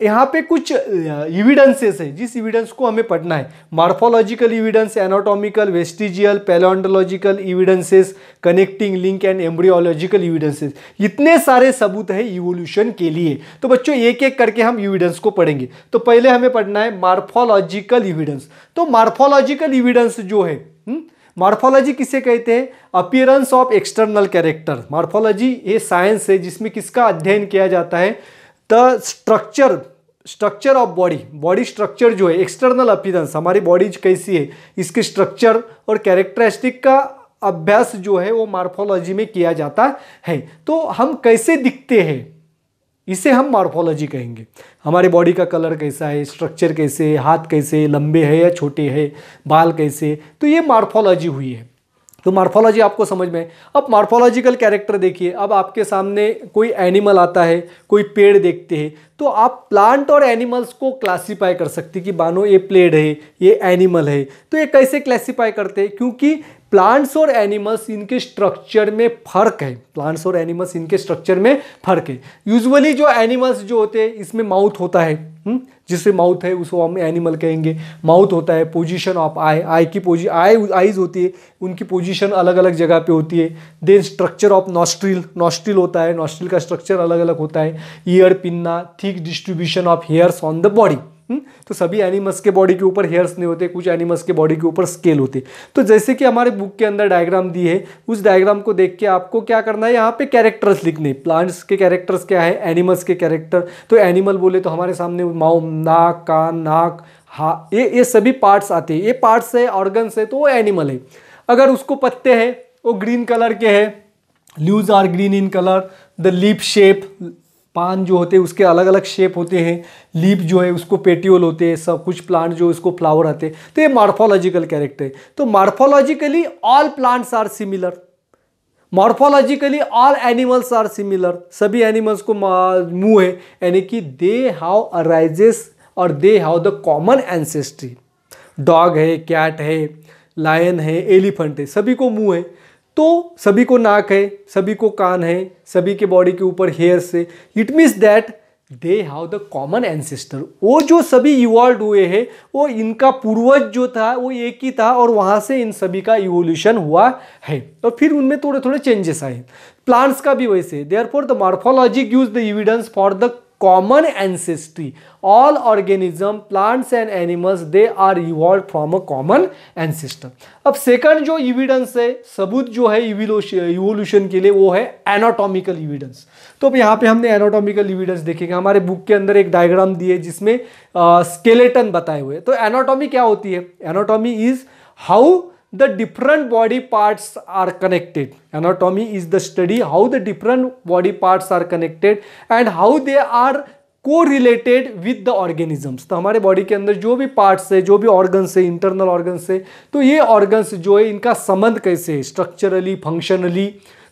यहाँ पे कुछ इविडेंसेस है जिस इविडेंस को हमें पढ़ना है morphological evidence anatomical vestigial paleontological evidences connecting link and embryological evidences इतने सारे सबूत है इवोल्यूशन के लिए तो बच्चों एक एक करके हम इविडेंस को पढ़ेंगे तो पहले हमें पढ़ना है मार्फोलॉजिकल इविडेंस तो मार्फोलॉजिकल इविडेंस जो है हुँ? हम्म, मार्फोलॉजी किसे कहते हैं appearance of external character morphology ये साइंस है जिसमें किसका अध्ययन किया जाता है the structure structure of body body structure जो है एक्सटर्नल अपीरेंस हमारी बॉडी कैसी है इसके स्ट्रक्चर और कैरेक्टरिस्टिक का अभ्यास जो है वो मार्फोलॉजी में किया जाता है तो हम कैसे दिखते हैं इसे हम मार्फोलॉजी कहेंगे हमारे बॉडी का कलर कैसा है स्ट्रक्चर कैसे हाथ कैसे लंबे है या छोटे है बाल कैसे तो ये मार्फोलॉजी हुई है तो मार्फोलॉजी आपको समझ में अब मार्फोलॉजिकल कैरेक्टर देखिए अब आपके सामने कोई एनिमल आता है कोई पेड़ देखते हैं तो आप प्लांट और एनिमल्स को क्लासीफाई कर सकते कि बानो ये प्लेड है ये एनिमल है तो ये कैसे क्लासीफाई करते हैं क्योंकि प्लांट्स और एनिमल्स इनके स्ट्रक्चर में फ़र्क है प्लांट्स और एनिमल्स इनके स्ट्रक्चर में फ़र्क है यूजुअली जो एनिमल्स जो होते हैं इसमें माउथ होता है हम्म? जिससे माउथ है उसको हम एनिमल कहेंगे माउथ होता है पोजीशन ऑफ आई आई की पोजी आई आईज होती है उनकी पोजीशन अलग अलग जगह पे होती है then structure of nostril nostril होता है नॉस्ट्रिल का स्ट्रक्चर अलग अलग होता है ear pinna thick distribution of hairs on the body हम्म? तो सभी एनिमल्स के बॉडी के ऊपर हेयर्स नहीं होते कुछ एनिमल्स के बॉडी के ऊपर स्केल होते तो जैसे कि हमारे बुक के अंदर डायग्राम दी है उस डायग्राम को देख के आपको क्या करना है यहाँ पे कैरेक्टर्स लिखने प्लांट्स के कैरेक्टर्स क्या है एनिमल्स के कैरेक्टर तो एनिमल बोले तो हमारे सामने माओ नाक कान नाक हा ये ये सभी पार्ट्स आते हैं ये पार्ट्स है ऑर्गन्स है तो वो एनिमल है अगर उसको पत्ते हैं वो ग्रीन कलर के हैं leaves are green in colour the leaf shape पान जो होते हैं उसके अलग अलग शेप होते हैं लीप जो है उसको पेटियोल होते हैं सब कुछ प्लांट जो उसको फ्लावर आते हैं तो ये मार्फोलॉजिकल कैरेक्टर है तो morphologically all plants are similar morphologically all animals are similar सभी एनिमल्स को मुँह है यानी कि दे हाव अराइजेस और they have the common ancestry dog है कैट है लायन है एलिफेंट है सभी को मुँह है तो सभी को नाक है सभी को कान है सभी के बॉडी के ऊपर हेयर्स है it means that they have the common ancestor वो जो सभी इवॉल्व हुए हैं वो इनका पूर्वज जो था वो एक ही था और वहाँ से इन सभी का इवोल्यूशन हुआ है और तो फिर उनमें थोड़े थोड़े चेंजेस आए प्लांट्स का भी वैसे therefore the morphology gives the evidence for the common ancestry all organism plants and animals they are evolve from a common ancestor अब सेकंड जो इविडेंस है सबूत जो है इवोल्यूशन के लिए वो है एनाटॉमिकल इविडेंस तो अब यहाँ पे हमने एनाटॉमिकल इविडेंस देखेगा हमारे बुक के अंदर एक डायग्राम दिए जिसमें स्केलेटन बताए हुए तो एनाटॉमी क्या होती है anatomy is how the different body parts are connected anatomy is the study how the different body parts are connected and how they are correlated with the organisms तो हमारे बॉडी के अंदर जो भी पार्ट्स है जो भी ऑर्गन्स है इंटरनल ऑर्गन्स है तो ये ऑर्गन्स जो है इनका संबंध कैसे है स्ट्रक्चरली फंक्शनली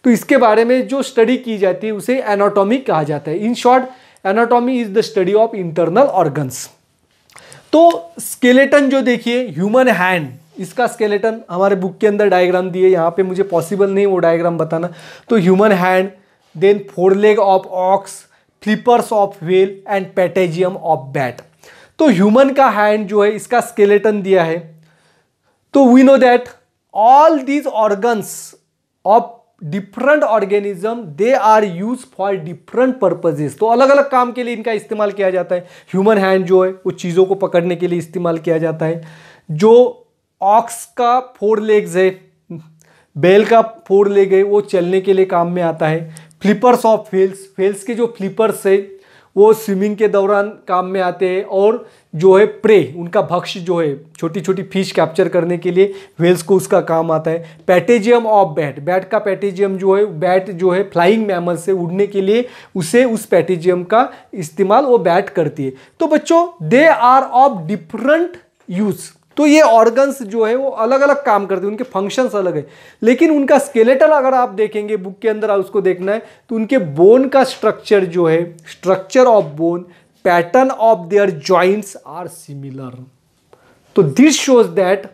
तो इसके बारे में जो स्टडी की जाती है उसे एनाटॉमी कहा जाता है in short anatomy is the study of internal organs तो स्केलेटन जो देखिए ह्यूमन हैंड इसका स्केलेटन हमारे बुक के अंदर डायग्राम दिए यहाँ पे मुझे पॉसिबल नहीं वो डायग्राम बताना तो human hand then foreleg of ox flippers of whale and patagium of bat तो ह्यूमन का हैंड जो है इसका स्केलेटन दिया है तो we know that all these organs of different organism they are use for different purposes तो अलग अलग काम के लिए इनका इस्तेमाल किया जाता है ह्यूमन हैंड जो है वो चीज़ों को पकड़ने के लिए इस्तेमाल किया जाता है जो ऑक्स का फोर लेग्स है बैल का फोर लेग है वो चलने के लिए काम में आता है फ्लिपर्स ऑफ फेल्स फेल्स के जो फ्लिपर्स है वो स्विमिंग के दौरान काम में आते हैं और जो है प्रे उनका भक्ष्य जो है छोटी छोटी फिश कैप्चर करने के लिए वेल्स को उसका काम आता है पैटेजियम ऑफ बैट बैट का पैटेजियम जो है बैट जो है फ्लाइंग मैमल से उड़ने के लिए उसे उस पैटेजियम का इस्तेमाल वो बैट करती है तो बच्चों they are of different use तो ये ऑर्गन्स जो है वो अलग अलग काम करते हैं उनके फंक्शंस अलग है लेकिन उनका स्केलेटल अगर आप देखेंगे बुक के अंदर उसको देखना है तो उनके बोन का स्ट्रक्चर जो है structure of bone pattern of their joints are similar तो this shows that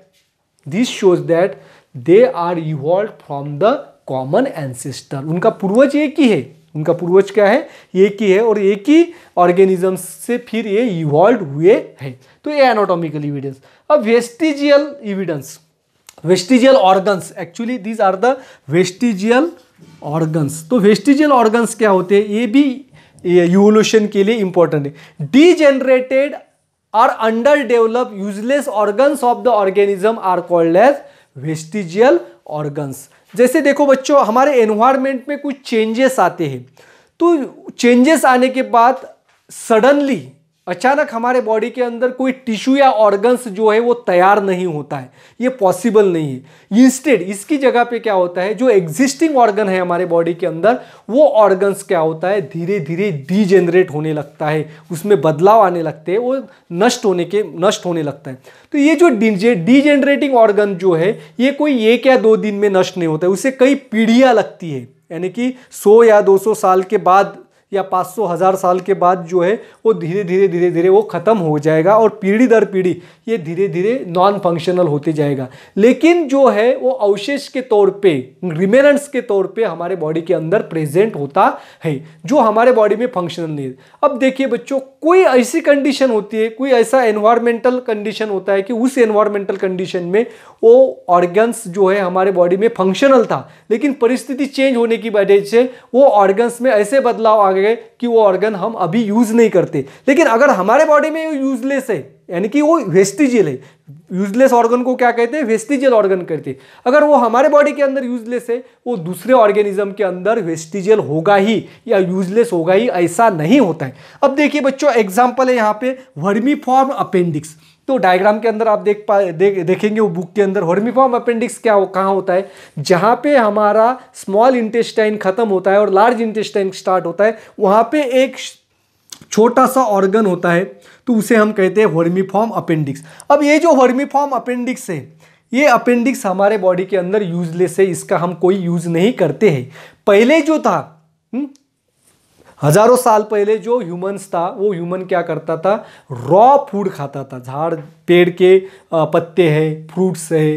this shows that they are evolve from the common ancestor उनका पूर्वज एक ही है उनका पूर्वज क्या है एक ही है और एक ही ऑर्गेनिज्म से फिर ये इवॉल्व हुए हैं टू एनाटोमिकल इविडेंस अब vestigial evidence vestigial organs actually these are the vestigial organs तो वेस्टिजियल ऑर्गन्स क्या होते हैं ये भी यूवोल्यूशन के लिए इंपॉर्टेंट है degenerated are under develop useless organs of the organism are called as vestigial organs जैसे देखो बच्चों हमारे एनवायरमेंट में कुछ चेंजेस आते हैं तो चेंजेस आने के बाद सडनली अचानक हमारे बॉडी के अंदर कोई टिश्यू या ऑर्गन्स जो है वो तैयार नहीं होता है ये पॉसिबल नहीं है इंस्टेड इसकी जगह पे क्या होता है जो एग्जिस्टिंग ऑर्गन है हमारे बॉडी के अंदर वो ऑर्गन्स क्या होता है धीरे धीरे डीजेनरेट होने लगता है उसमें बदलाव आने लगते हैं वो नष्ट होने के नष्ट होने लगता है तो ये जो डीजेनरेटिंग ऑर्गन जो है ये कोई एक या दो दिन में नष्ट नहीं होता है उसे कई पीढ़ियाँ लगती है यानी कि सौ या दो सौ साल के बाद या पाँच सौ हज़ार साल के बाद जो है वो धीरे धीरे धीरे धीरे वो ख़त्म हो जाएगा और पीढ़ी दर पीढ़ी ये धीरे धीरे नॉन फंक्शनल होते जाएगा लेकिन जो है वो अवशेष के तौर पर रिमेनेंट्स के तौर पर हमारे बॉडी के अंदर प्रेजेंट होता है जो हमारे बॉडी में फंक्शनल नहीं है अब देखिए बच्चों कोई ऐसी कंडीशन होती है कोई ऐसा एनवायरमेंटल कंडीशन होता है कि उस एनवायरमेंटल कंडीशन में वो ऑर्गन्स जो है हमारे बॉडी में फंक्शनल था लेकिन परिस्थिति चेंज होने की वजह से वो ऑर्गन्स में ऐसे बदलाव आ गए कि वो ऑर्गन हम अभी यूज़ नहीं करते लेकिन अगर हमारे बॉडी में यूजलेस है यानी कि वो वेस्टिजियल है यूजलेस ऑर्गन को क्या कहते हैं वेस्टिजियल ऑर्गन कहते हैं अगर वो हमारे बॉडी के अंदर यूजलेस है वो दूसरे ऑर्गेनिज्म के अंदर वेस्टिजियल होगा ही या यूजलेस होगा ही ऐसा नहीं होता है अब देखिए बच्चों एग्जाम्पल है यहाँ पे वर्मी फॉर्म अपेंडिक्स तो डायग्राम के अंदर आप देख पा दे, देखेंगे वो बुक के अंदर हॉर्मिफॉर्म अपेंडिक्स क्या हो कहाँ होता है जहाँ पे हमारा स्मॉल इंटेस्टाइन ख़त्म होता है और लार्ज इंटेस्टाइन स्टार्ट होता है वहाँ पे एक छोटा सा ऑर्गन होता है तो उसे हम कहते हैं हॉर्मिफॉर्म अपेंडिक्स अब ये जो हॉर्मिफॉर्म अपेंडिक्स है ये अपेंडिक्स हमारे बॉडी के अंदर यूजलेस है इसका हम कोई यूज़ नहीं करते हैं पहले जो था हुँ? हम्म, हजारों साल पहले जो ह्यूमंस था वो ह्यूमन क्या करता था रॉ फूड खाता था झाड़ पेड़ के पत्ते हैं फ्रूट्स है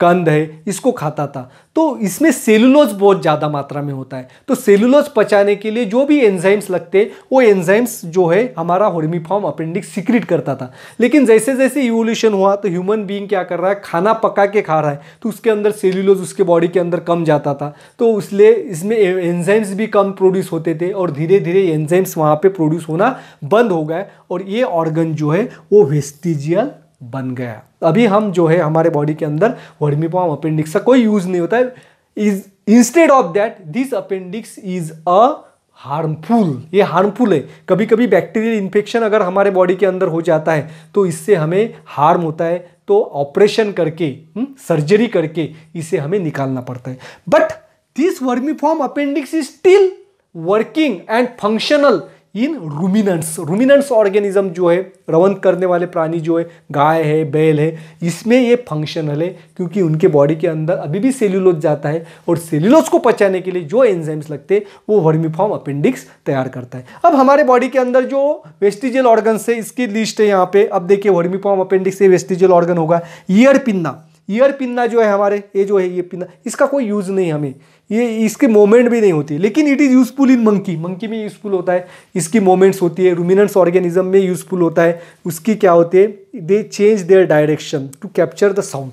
कंद है इसको खाता था तो इसमें सेलुलोज बहुत ज़्यादा मात्रा में होता है तो सेलुलोज पचाने के लिए जो भी एंजाइम्स लगते वो एंजाइम्स जो है हमारा होर्मीफॉर्म अपेंडिक्स सीक्रेट करता था लेकिन जैसे जैसे इवोल्यूशन हुआ तो ह्यूमन बीइंग क्या कर रहा है खाना पका के खा रहा है तो उसके अंदर सेलुलोज उसके बॉडी के अंदर कम जाता था तो इसलिए इसमें एंजाइम्स भी कम प्रोड्यूस होते थे और धीरे धीरे एंजाइम्स वहाँ पर प्रोड्यूस होना बंद हो गए और ये ऑर्गन जो है वो वेस्टिजियल बन गया अभी हम जो है हमारे बॉडी के अंदर वर्मीपॉम अपेंडिक्स का कोई यूज नहीं होता है is instead of that this appendix is a harmful ये हार्मफुल है कभी कभी बैक्टीरियल इन्फेक्शन अगर हमारे बॉडी के अंदर हो जाता है तो इससे हमें हार्म होता है तो ऑपरेशन करके सर्जरी हम्म, करके इसे हमें निकालना पड़ता है but this vermiform appendix is still working and functional in ruminants ruminants organism जो है रवन करने वाले प्राणी जो है गाय है बैल है इसमें ये फंक्शनल है क्योंकि उनके बॉडी के अंदर अभी भी सेल्यूलोज जाता है और सेल्यूलोज को पचाने के लिए जो एंजाइम्स लगते हैं वो वर्मीफॉर्म अपेंडिक्स तैयार करता है अब हमारे बॉडी के अंदर जो वेस्टिजियल ऑर्गन्स है इसकी लिस्ट है यहाँ पे अब देखिए वर्मीफॉर्म अपेंडिक्स से वेस्टिजियल ऑर्गन होगा ईयर पिन्ना ईयर पिन्ना जो है हमारे ये जो है ये पिन्ना इसका कोई यूज़ नहीं हमें ये इसके मोमेंट भी नहीं होती लेकिन it is useful in monkey monkey में यूजफुल होता है इसकी मोमेंट्स होती है रूमिनेंट्स ऑर्गेनिज्म में यूजफुल होता है उसकी क्या होती है they change their direction to capture the sound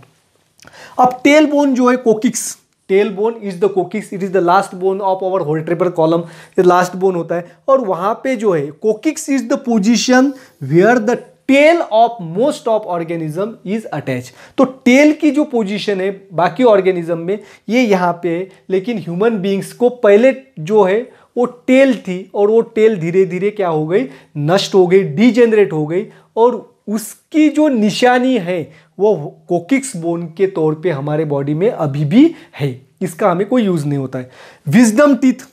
अब टेल बोन जो है coccyx tail bone is the coccyx it is the last bone of our vertebral column last bone होता है और वहाँ पे जो है coccyx is the position where the tail of most of organism is attach तो टेल की जो पोजीशन है बाकी ऑर्गेनिज्म में ये यहाँ पे है लेकिन ह्यूमन बींग्स को पहले जो है वो टेल थी और वो टेल धीरे धीरे क्या हो गई नष्ट हो गई डिजेनरेट हो गई और उसकी जो निशानी है वो कोकिक्स बोन के तौर पे हमारे बॉडी में अभी भी है इसका हमें कोई यूज़ नहीं होता है विजडम टीथ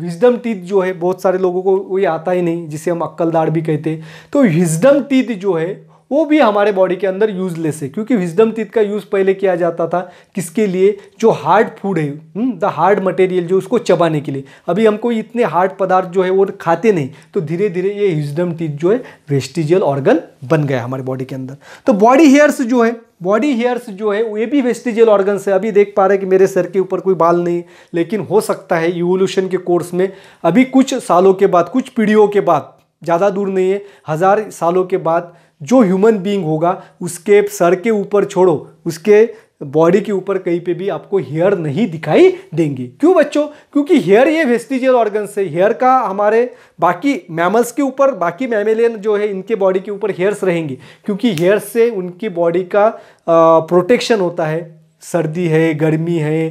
विजडम टीथ जो है बहुत सारे लोगों को वही आता ही नहीं जिसे हम अक्कलदार भी कहते हैं तो विजडम टीथ जो है वो भी हमारे बॉडी के अंदर यूजलेस है क्योंकि विजडम टीथ का यूज़ पहले किया जाता था किसके लिए जो हार्ड फूड है द हार्ड मटेरियल जो उसको चबाने के लिए अभी हमको इतने हार्ड पदार्थ जो है वो खाते नहीं तो धीरे धीरे ये विजडम टीथ जो है वेस्टिजियल ऑर्गन बन गया हमारे बॉडी के अंदर तो बॉडी हेयर्स जो है बॉडी हेयर्स जो है वे भी वेस्टिजियल ऑर्गन है अभी देख पा रहे कि मेरे सर के ऊपर कोई बाल नहीं लेकिन हो सकता है इवोल्यूशन के कोर्स में अभी कुछ सालों के बाद कुछ पीढ़ियों के बाद ज़्यादा दूर नहीं है हज़ार सालों के बाद जो ह्यूमन बीइंग होगा उसके सर के ऊपर छोड़ो उसके बॉडी के ऊपर कहीं पे भी आपको हेयर नहीं दिखाई देंगे क्यों बच्चों क्योंकि हेयर ये वेस्टिजियल ऑर्गन्स है हेयर का हमारे बाकी मैमल्स के ऊपर बाकी मैमेलियन जो है इनके बॉडी के ऊपर हेयर्स रहेंगे क्योंकि हेयर्स से उनकी बॉडी का प्रोटेक्शन होता है सर्दी है गर्मी है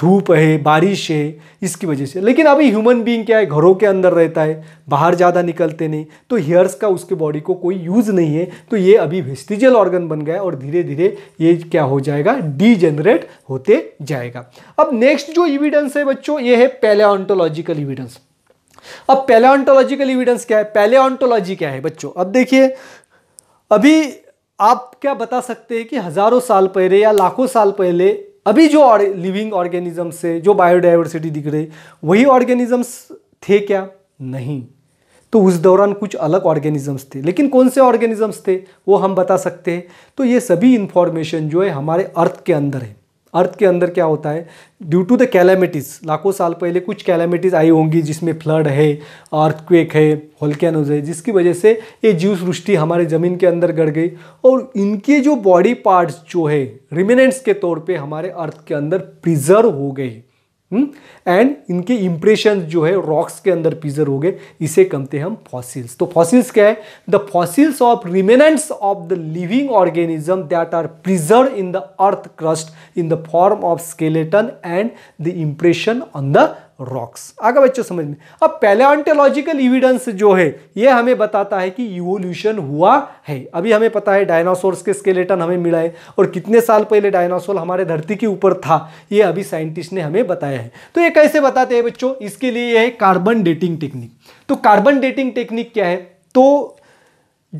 धूप है बारिश है इसकी वजह से लेकिन अभी ह्यूमन बीइंग क्या है घरों के अंदर रहता है बाहर ज़्यादा निकलते नहीं तो हेयर्स का उसके बॉडी को कोई यूज़ नहीं है तो ये अभी वेस्टिजल ऑर्गन बन गया और धीरे धीरे ये क्या हो जाएगा डीजेनरेट होते जाएगा अब नेक्स्ट जो इविडेंस है बच्चों ये है पैलेटोलॉजिकल इविडेंस अब पैलेटोलॉजिकल इविडेंस क्या है पैलेटोलॉजी क्या है बच्चों अब देखिए अभी आप क्या बता सकते हैं कि हज़ारों साल पहले या लाखों साल पहले अभी जो और, लिविंग ऑर्गेनिजम्स से जो बायोडाइवर्सिटी दिख रही वही ऑर्गेनिजम्स थे क्या नहीं तो उस दौरान कुछ अलग ऑर्गेनिजम्स थे लेकिन कौन से ऑर्गेनिजम्स थे वो हम बता सकते हैं तो ये सभी इन्फॉर्मेशन जो है हमारे अर्थ के अंदर है अर्थ के अंदर क्या होता है ड्यू टू द कैलामिटीज़ लाखों साल पहले कुछ कैलामिटीज़ आई होंगी जिसमें फ्लड है अर्थक्वेक है होल्कैनोज है जिसकी वजह से ये जीव सृष्टि हमारे ज़मीन के अंदर गड़ गई और इनके जो बॉडी पार्ट्स जो है रिमिनेंट्स के तौर पे हमारे अर्थ के अंदर प्रिजर्व हो गए एंड हम्म? इनके इंप्रेशन जो है रॉक्स के अंदर प्रिजर्व हो गए इसे कहते हैं हम फॉसिल्स तो फॉसिल्स क्या है the fossils of remnants of the living organism that are preserve in the earth crust in the form of skeleton and the impression on the rocks आगे बच्चों समझ में अब पैलेंटोलॉजिकल इविडेंस जो है ये हमें बताता है कि इवोल्यूशन हुआ है अभी हमें पता है डायनासोर्स के स्केलेटन हमें मिला है और कितने साल पहले डायनासोर हमारे धरती के ऊपर था ये अभी साइंटिस्ट ने हमें बताया है तो ये कैसे बताते हैं बच्चों इसके लिए यह है कार्बन डेटिंग टेक्निक तो कार्बन डेटिंग टेक्निक क्या है तो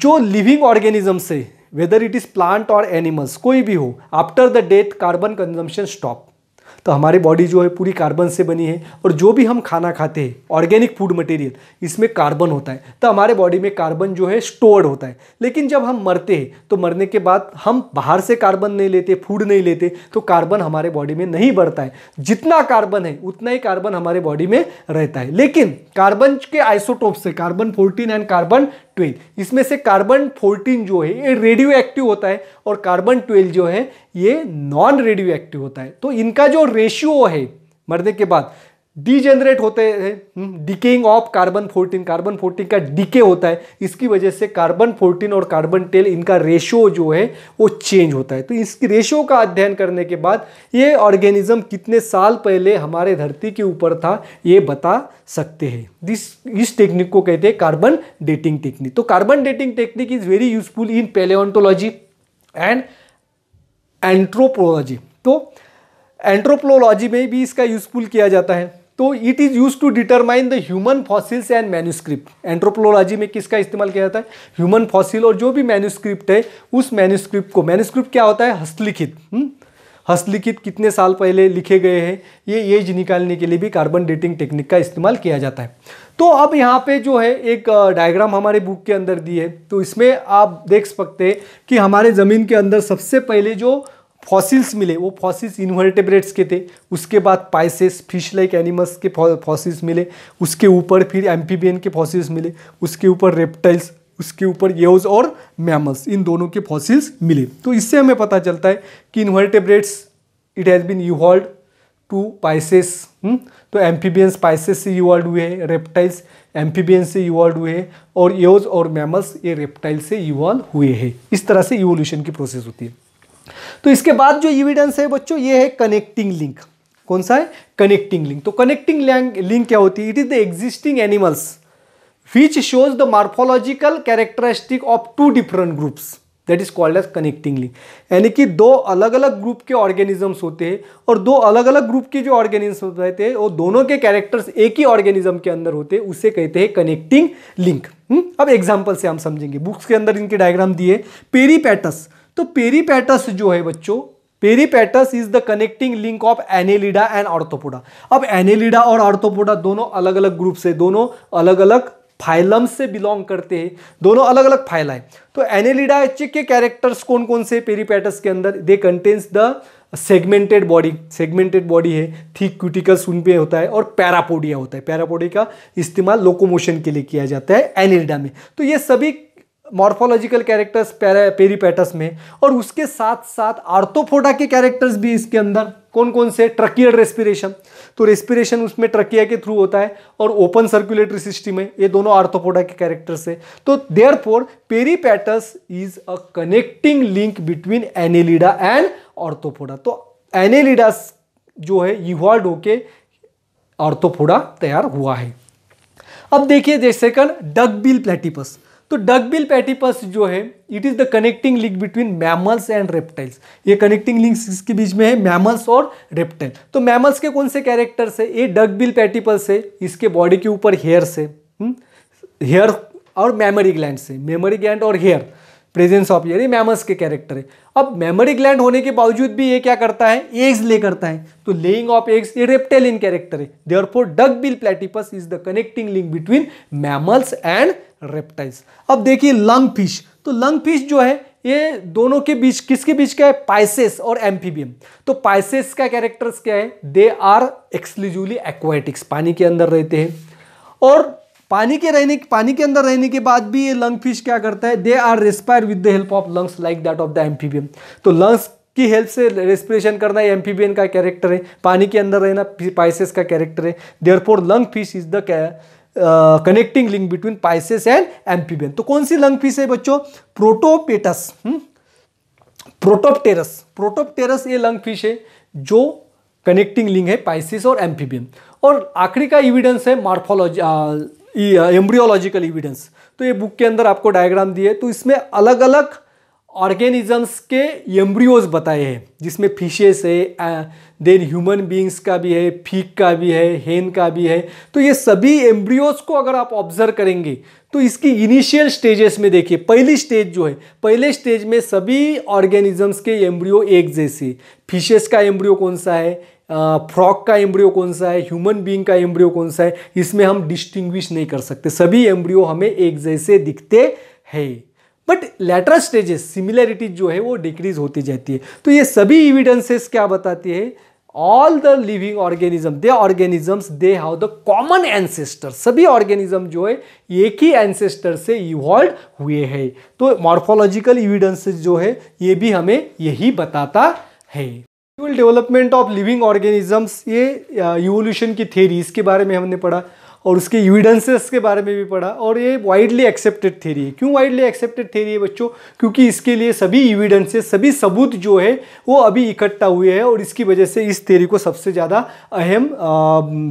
जो लिविंग ऑर्गेनिजम्स है वेदर इट इज़ प्लांट और एनिमल्स कोई भी हो after the death carbon consumption stop तो हमारी बॉडी जो है पूरी कार्बन से बनी है और जो भी हम खाना खाते हैं ऑर्गेनिक फूड मटेरियल इसमें कार्बन होता है तो हमारे बॉडी में कार्बन जो है स्टोर्ड होता है लेकिन जब हम मरते हैं तो मरने के बाद हम बाहर से कार्बन नहीं लेते फूड नहीं लेते तो कार्बन हमारे बॉडी में नहीं बढ़ता है जितना कार्बन है उतना ही कार्बन हमारे बॉडी में रहता है लेकिन कार्बन के आइसोटोप से carbon fourteen and carbon twelve इसमें से कार्बन फोर्टीन जो है ये रेडियो एक्टिव होता है और कार्बन ट्वेल्व जो है ये नॉन रेडियो एक्टिव होता है तो इनका जो रेशियो है मरने के बाद डीजेनरेट होते हैं डिकेइंग ऑफ कार्बन 14 कार्बन 14 का डिके होता है इसकी वजह से कार्बन 14 और कार्बन 10 इनका रेशो जो है वो चेंज होता है तो इसकी रेशो का अध्ययन करने के बाद ये ऑर्गेनिज्म कितने साल पहले हमारे धरती के ऊपर था ये बता सकते हैं दिस इस टेक्निक को कहते हैं कार्बन डेटिंग टेक्निक तो carbon dating technique is very useful in palaeontology and anthropology तो एंट्रोपोलॉजी में भी इसका यूजफुल किया जाता है तो it is use to determine the human fossils and manuscript anthropology में किसका इस्तेमाल किया जाता है ह्यूमन फॉसिल और जो भी मैन्यूस्क्रिप्ट है उस मैन्यूस्क्रिप्ट को मैन्यूस्क्रिप्ट क्या होता है हस्तलिखित हम्म? हस्तलिखित कितने साल पहले लिखे गए हैं ये एज निकालने के लिए भी कार्बन डेटिंग टेक्निक का इस्तेमाल किया जाता है तो अब यहाँ पे जो है एक डायग्राम हमारे बुक के अंदर दी है तो इसमें आप देख सकते हैं कि हमारे ज़मीन के अंदर सबसे पहले जो फॉसिल्स मिले वो फॉसिल्स इन्वर्टेब्रेट्स के थे उसके बाद पाइसेस फिश लाइक एनिमल्स के फॉसिल्स मिले उसके ऊपर फिर एम्फीबियन के फॉसिल्स मिले उसके ऊपर रेप्टाइल्स उसके ऊपर येज और मैमल्स इन दोनों के फॉसिल्स मिले तो इससे हमें पता चलता है कि invertebrates it has been evolve to pisces तो एम्फीबियंस पाइसेस से इवॉल्व हुए हैं रेप्टाइल्स एम्फीबियंस से इवॉल्व हुए हैं और योज़ और मैमल्स ये रेप्टाइल से इवॉल्व हुए हैं इस तरह से इवोल्यूशन की प्रोसेस होती है तो इसके बाद जो इविडेंस है बच्चों ये है कनेक्टिंग लिंक कौन सा है कनेक्टिंग लिंक तो कनेक्टिंग लिंक क्या होती है it is the existing animals which shows the morphological characteristic of two different groups that is called as connecting link यानी कि दो अलग अलग ग्रुप के ऑर्गेनिजम्स होते हैं और दो अलग अलग ग्रुप के जो ऑर्गेनिज्म रहते हैं वो दोनों के कैरेक्टर्स एक ही ऑर्गेनिज्म के अंदर होते हैं उसे कहते हैं कनेक्टिंग हम्म? लिंक अब एग्जाम्पल से हम समझेंगे बुक्स के अंदर इनके डायग्राम दिए पेरीपैटस तो पेरीपैटस जो है बच्चों peripatus is the connecting link of annelida and arthropoda अब एनेलिडा और ऑर्थोपोडा दोनों अलग अलग ग्रुप से दोनों अलग अलग फाइलम से बिलोंग करते हैं दोनों अलग अलग फाइला है तो एनेलिडा के कैरेक्टर्स कौन कौन से पेरीपैटस के अंदर they contains the segmented body segmented body है थी क्यूटिकल्स उन पे होता है और पैरापोडिया होता है पैरापोडिया का इस्तेमाल लोकोमोशन के लिए किया जाता है एनिल्डा में तो ये सभी मॉर्फोलॉजिकल कैरेक्टर्स पेरीपेटस में और उसके साथ साथ आर्थोफोडा के कैरेक्टर्स भी इसके अंदर कौन कौन से ट्रकियर रेस्पिरेशन तो रेस्पिरेशन उसमें ट्रकिया के थ्रू होता है और ओपन सर्कुलेटरी सिस्टम है ये दोनों आर्थोपोडा के कैरेक्टर्स है तो therefore peripatus is a connecting link between annelida and arthropoda तो एनेलिडा जो है इवॉल्व होके ऑर्थोफोडा तैयार हुआ है अब देखिए सेकंड डग बिल प्लेटिपस तो डगबिल पैटीपस जो है it is the connecting link between mammals and reptiles ये कनेक्टिंग लिंक्स इसके बीच में है मैमल्स और रेप्टाइल तो मैमल्स के कौन से कैरेक्टर्स है ये डगबिल पैटीपस है इसके बॉडी के ऊपर हेयर से हेयर और मेमोरी ग्लैंड से मेमोरी ग्लैंड और हेयर प्रेजेंस ऑफ ये मैमस के कैरेक्टर है अब मेमोरी ग्लैंड होने के बावजूद भी ये क्या करता है एग्स ले करता है तो लेइंग ऑफ एग्स ये रेप्टेल इन कैरेक्टर है therefore duck bill platypus is the connecting link between mammals and reptiles अब देखिए लंग फिश तो लंग फिश जो है ये दोनों के बीच किसके बीच का है पाइसेस और एम्फीबियम तो पाइसेस का कैरेक्टर्स क्या है दे आर एक्सक्लूसिवली एक्वाटिक्स पानी के अंदर रहते हैं और पानी के रहने पानी के अंदर रहने के बाद भी ये लंग फिश क्या करता है दे are respire with the help of lungs like that of the amphibian तो लंग्स की हेल्प से रेस्पिरेशन करना एम्फीबियन का कैरेक्टर है पानी के अंदर रहना पाइसेस का कैरेक्टर है therefore lung fish is the connecting link between pisces and amphibian तो कौन सी लंग फिश है बच्चों प्रोटोपेटस प्रोटोपटेरस प्रोटोपटेरस ये लंग फिश है जो कनेक्टिंग लिंक है पाइसिस और एम्फीबियन और आखिरी का एविडेंस है मार्फोलॉजी एम्ब्रियोलॉजिकल इविडेंस तो ये बुक के अंदर आपको डायग्राम दिए तो इसमें अलग अलग ऑर्गेनिजम्स के एम्ब्रियोज बताए हैं जिसमें फिशेस है देन ह्यूमन बींग्स का भी है फीक का भी है हेन का भी है तो ये सभी एम्ब्रियोज को अगर आप ऑब्जर्व करेंगे तो इसकी इनिशियल स्टेजेस में देखिए पहली स्टेज जो है पहले स्टेज में सभी ऑर्गेनिजम्स के एम्ब्रियो एक जैसे फिशेस का एम्ब्रियो कौन सा है फ्रॉक का एम्ब्रियो कौन सा है ह्यूमन बींग का एम्ब्रियो कौन सा है इसमें हम डिस्टिंग्विश नहीं कर सकते सभी एम्ब्रियो हमें एक जैसे दिखते हैं बट लेटर स्टेजेस सिमिलैरिटीज जो है वो डिक्रीज होती जाती है तो ये सभी इविडेंसेस क्या बताती है all the living organism they organisms they have the common ancestor सभी ऑर्गेनिज्म जो है एक ही एंसेस्टर से इवॉल्व हुए हैं तो मॉर्फोलॉजिकल इविडेंसेस जो है ये भी हमें यही बताता है डेवलपमेंट ऑफ लिविंग ऑर्गेनिजम्स ये इवोल्यूशन uh, की थेरी इसके बारे में हमने पढ़ा और उसके एविडेंसेस के बारे में भी पढ़ा और ये वाइडली एक्सेप्टेड थेरी है क्यों वाइडली एक्सेप्टेड थेरी है बच्चों क्योंकि इसके लिए सभी एविडेंसेस सभी सबूत जो है वो अभी इकट्ठा हुए हैं और इसकी वजह से इस थेरी को सबसे ज़्यादा अहम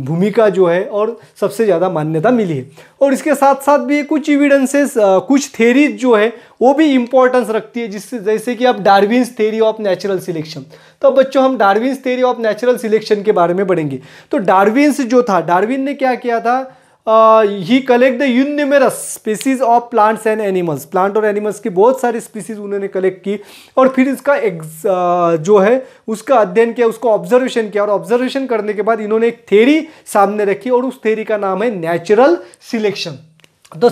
भूमिका जो है और सबसे ज़्यादा मान्यता मिली है और इसके साथ साथ भी कुछ इविडेंसेस कुछ थेरीज जो है वो भी इंपॉर्टेंस रखती है जिससे जैसे कि आप Darwin's theory of natural selection तो बच्चों हम Darwin's theory of natural selection के बारे में पढ़ेंगे तो डार्विंस जो था डार्विन ने क्या किया था he collect the numerous species of plants and animals plant और एनिमल्स की बहुत सारी स्पीसीज उन्होंने कलेक्ट की और फिर इसका एक, uh, जो है उसका अध्ययन किया उसको ऑब्जर्वेशन किया और ऑब्जर्वेशन करने के बाद इन्होंने एक थेरी सामने रखी और उस थेरी का नाम है natural selection the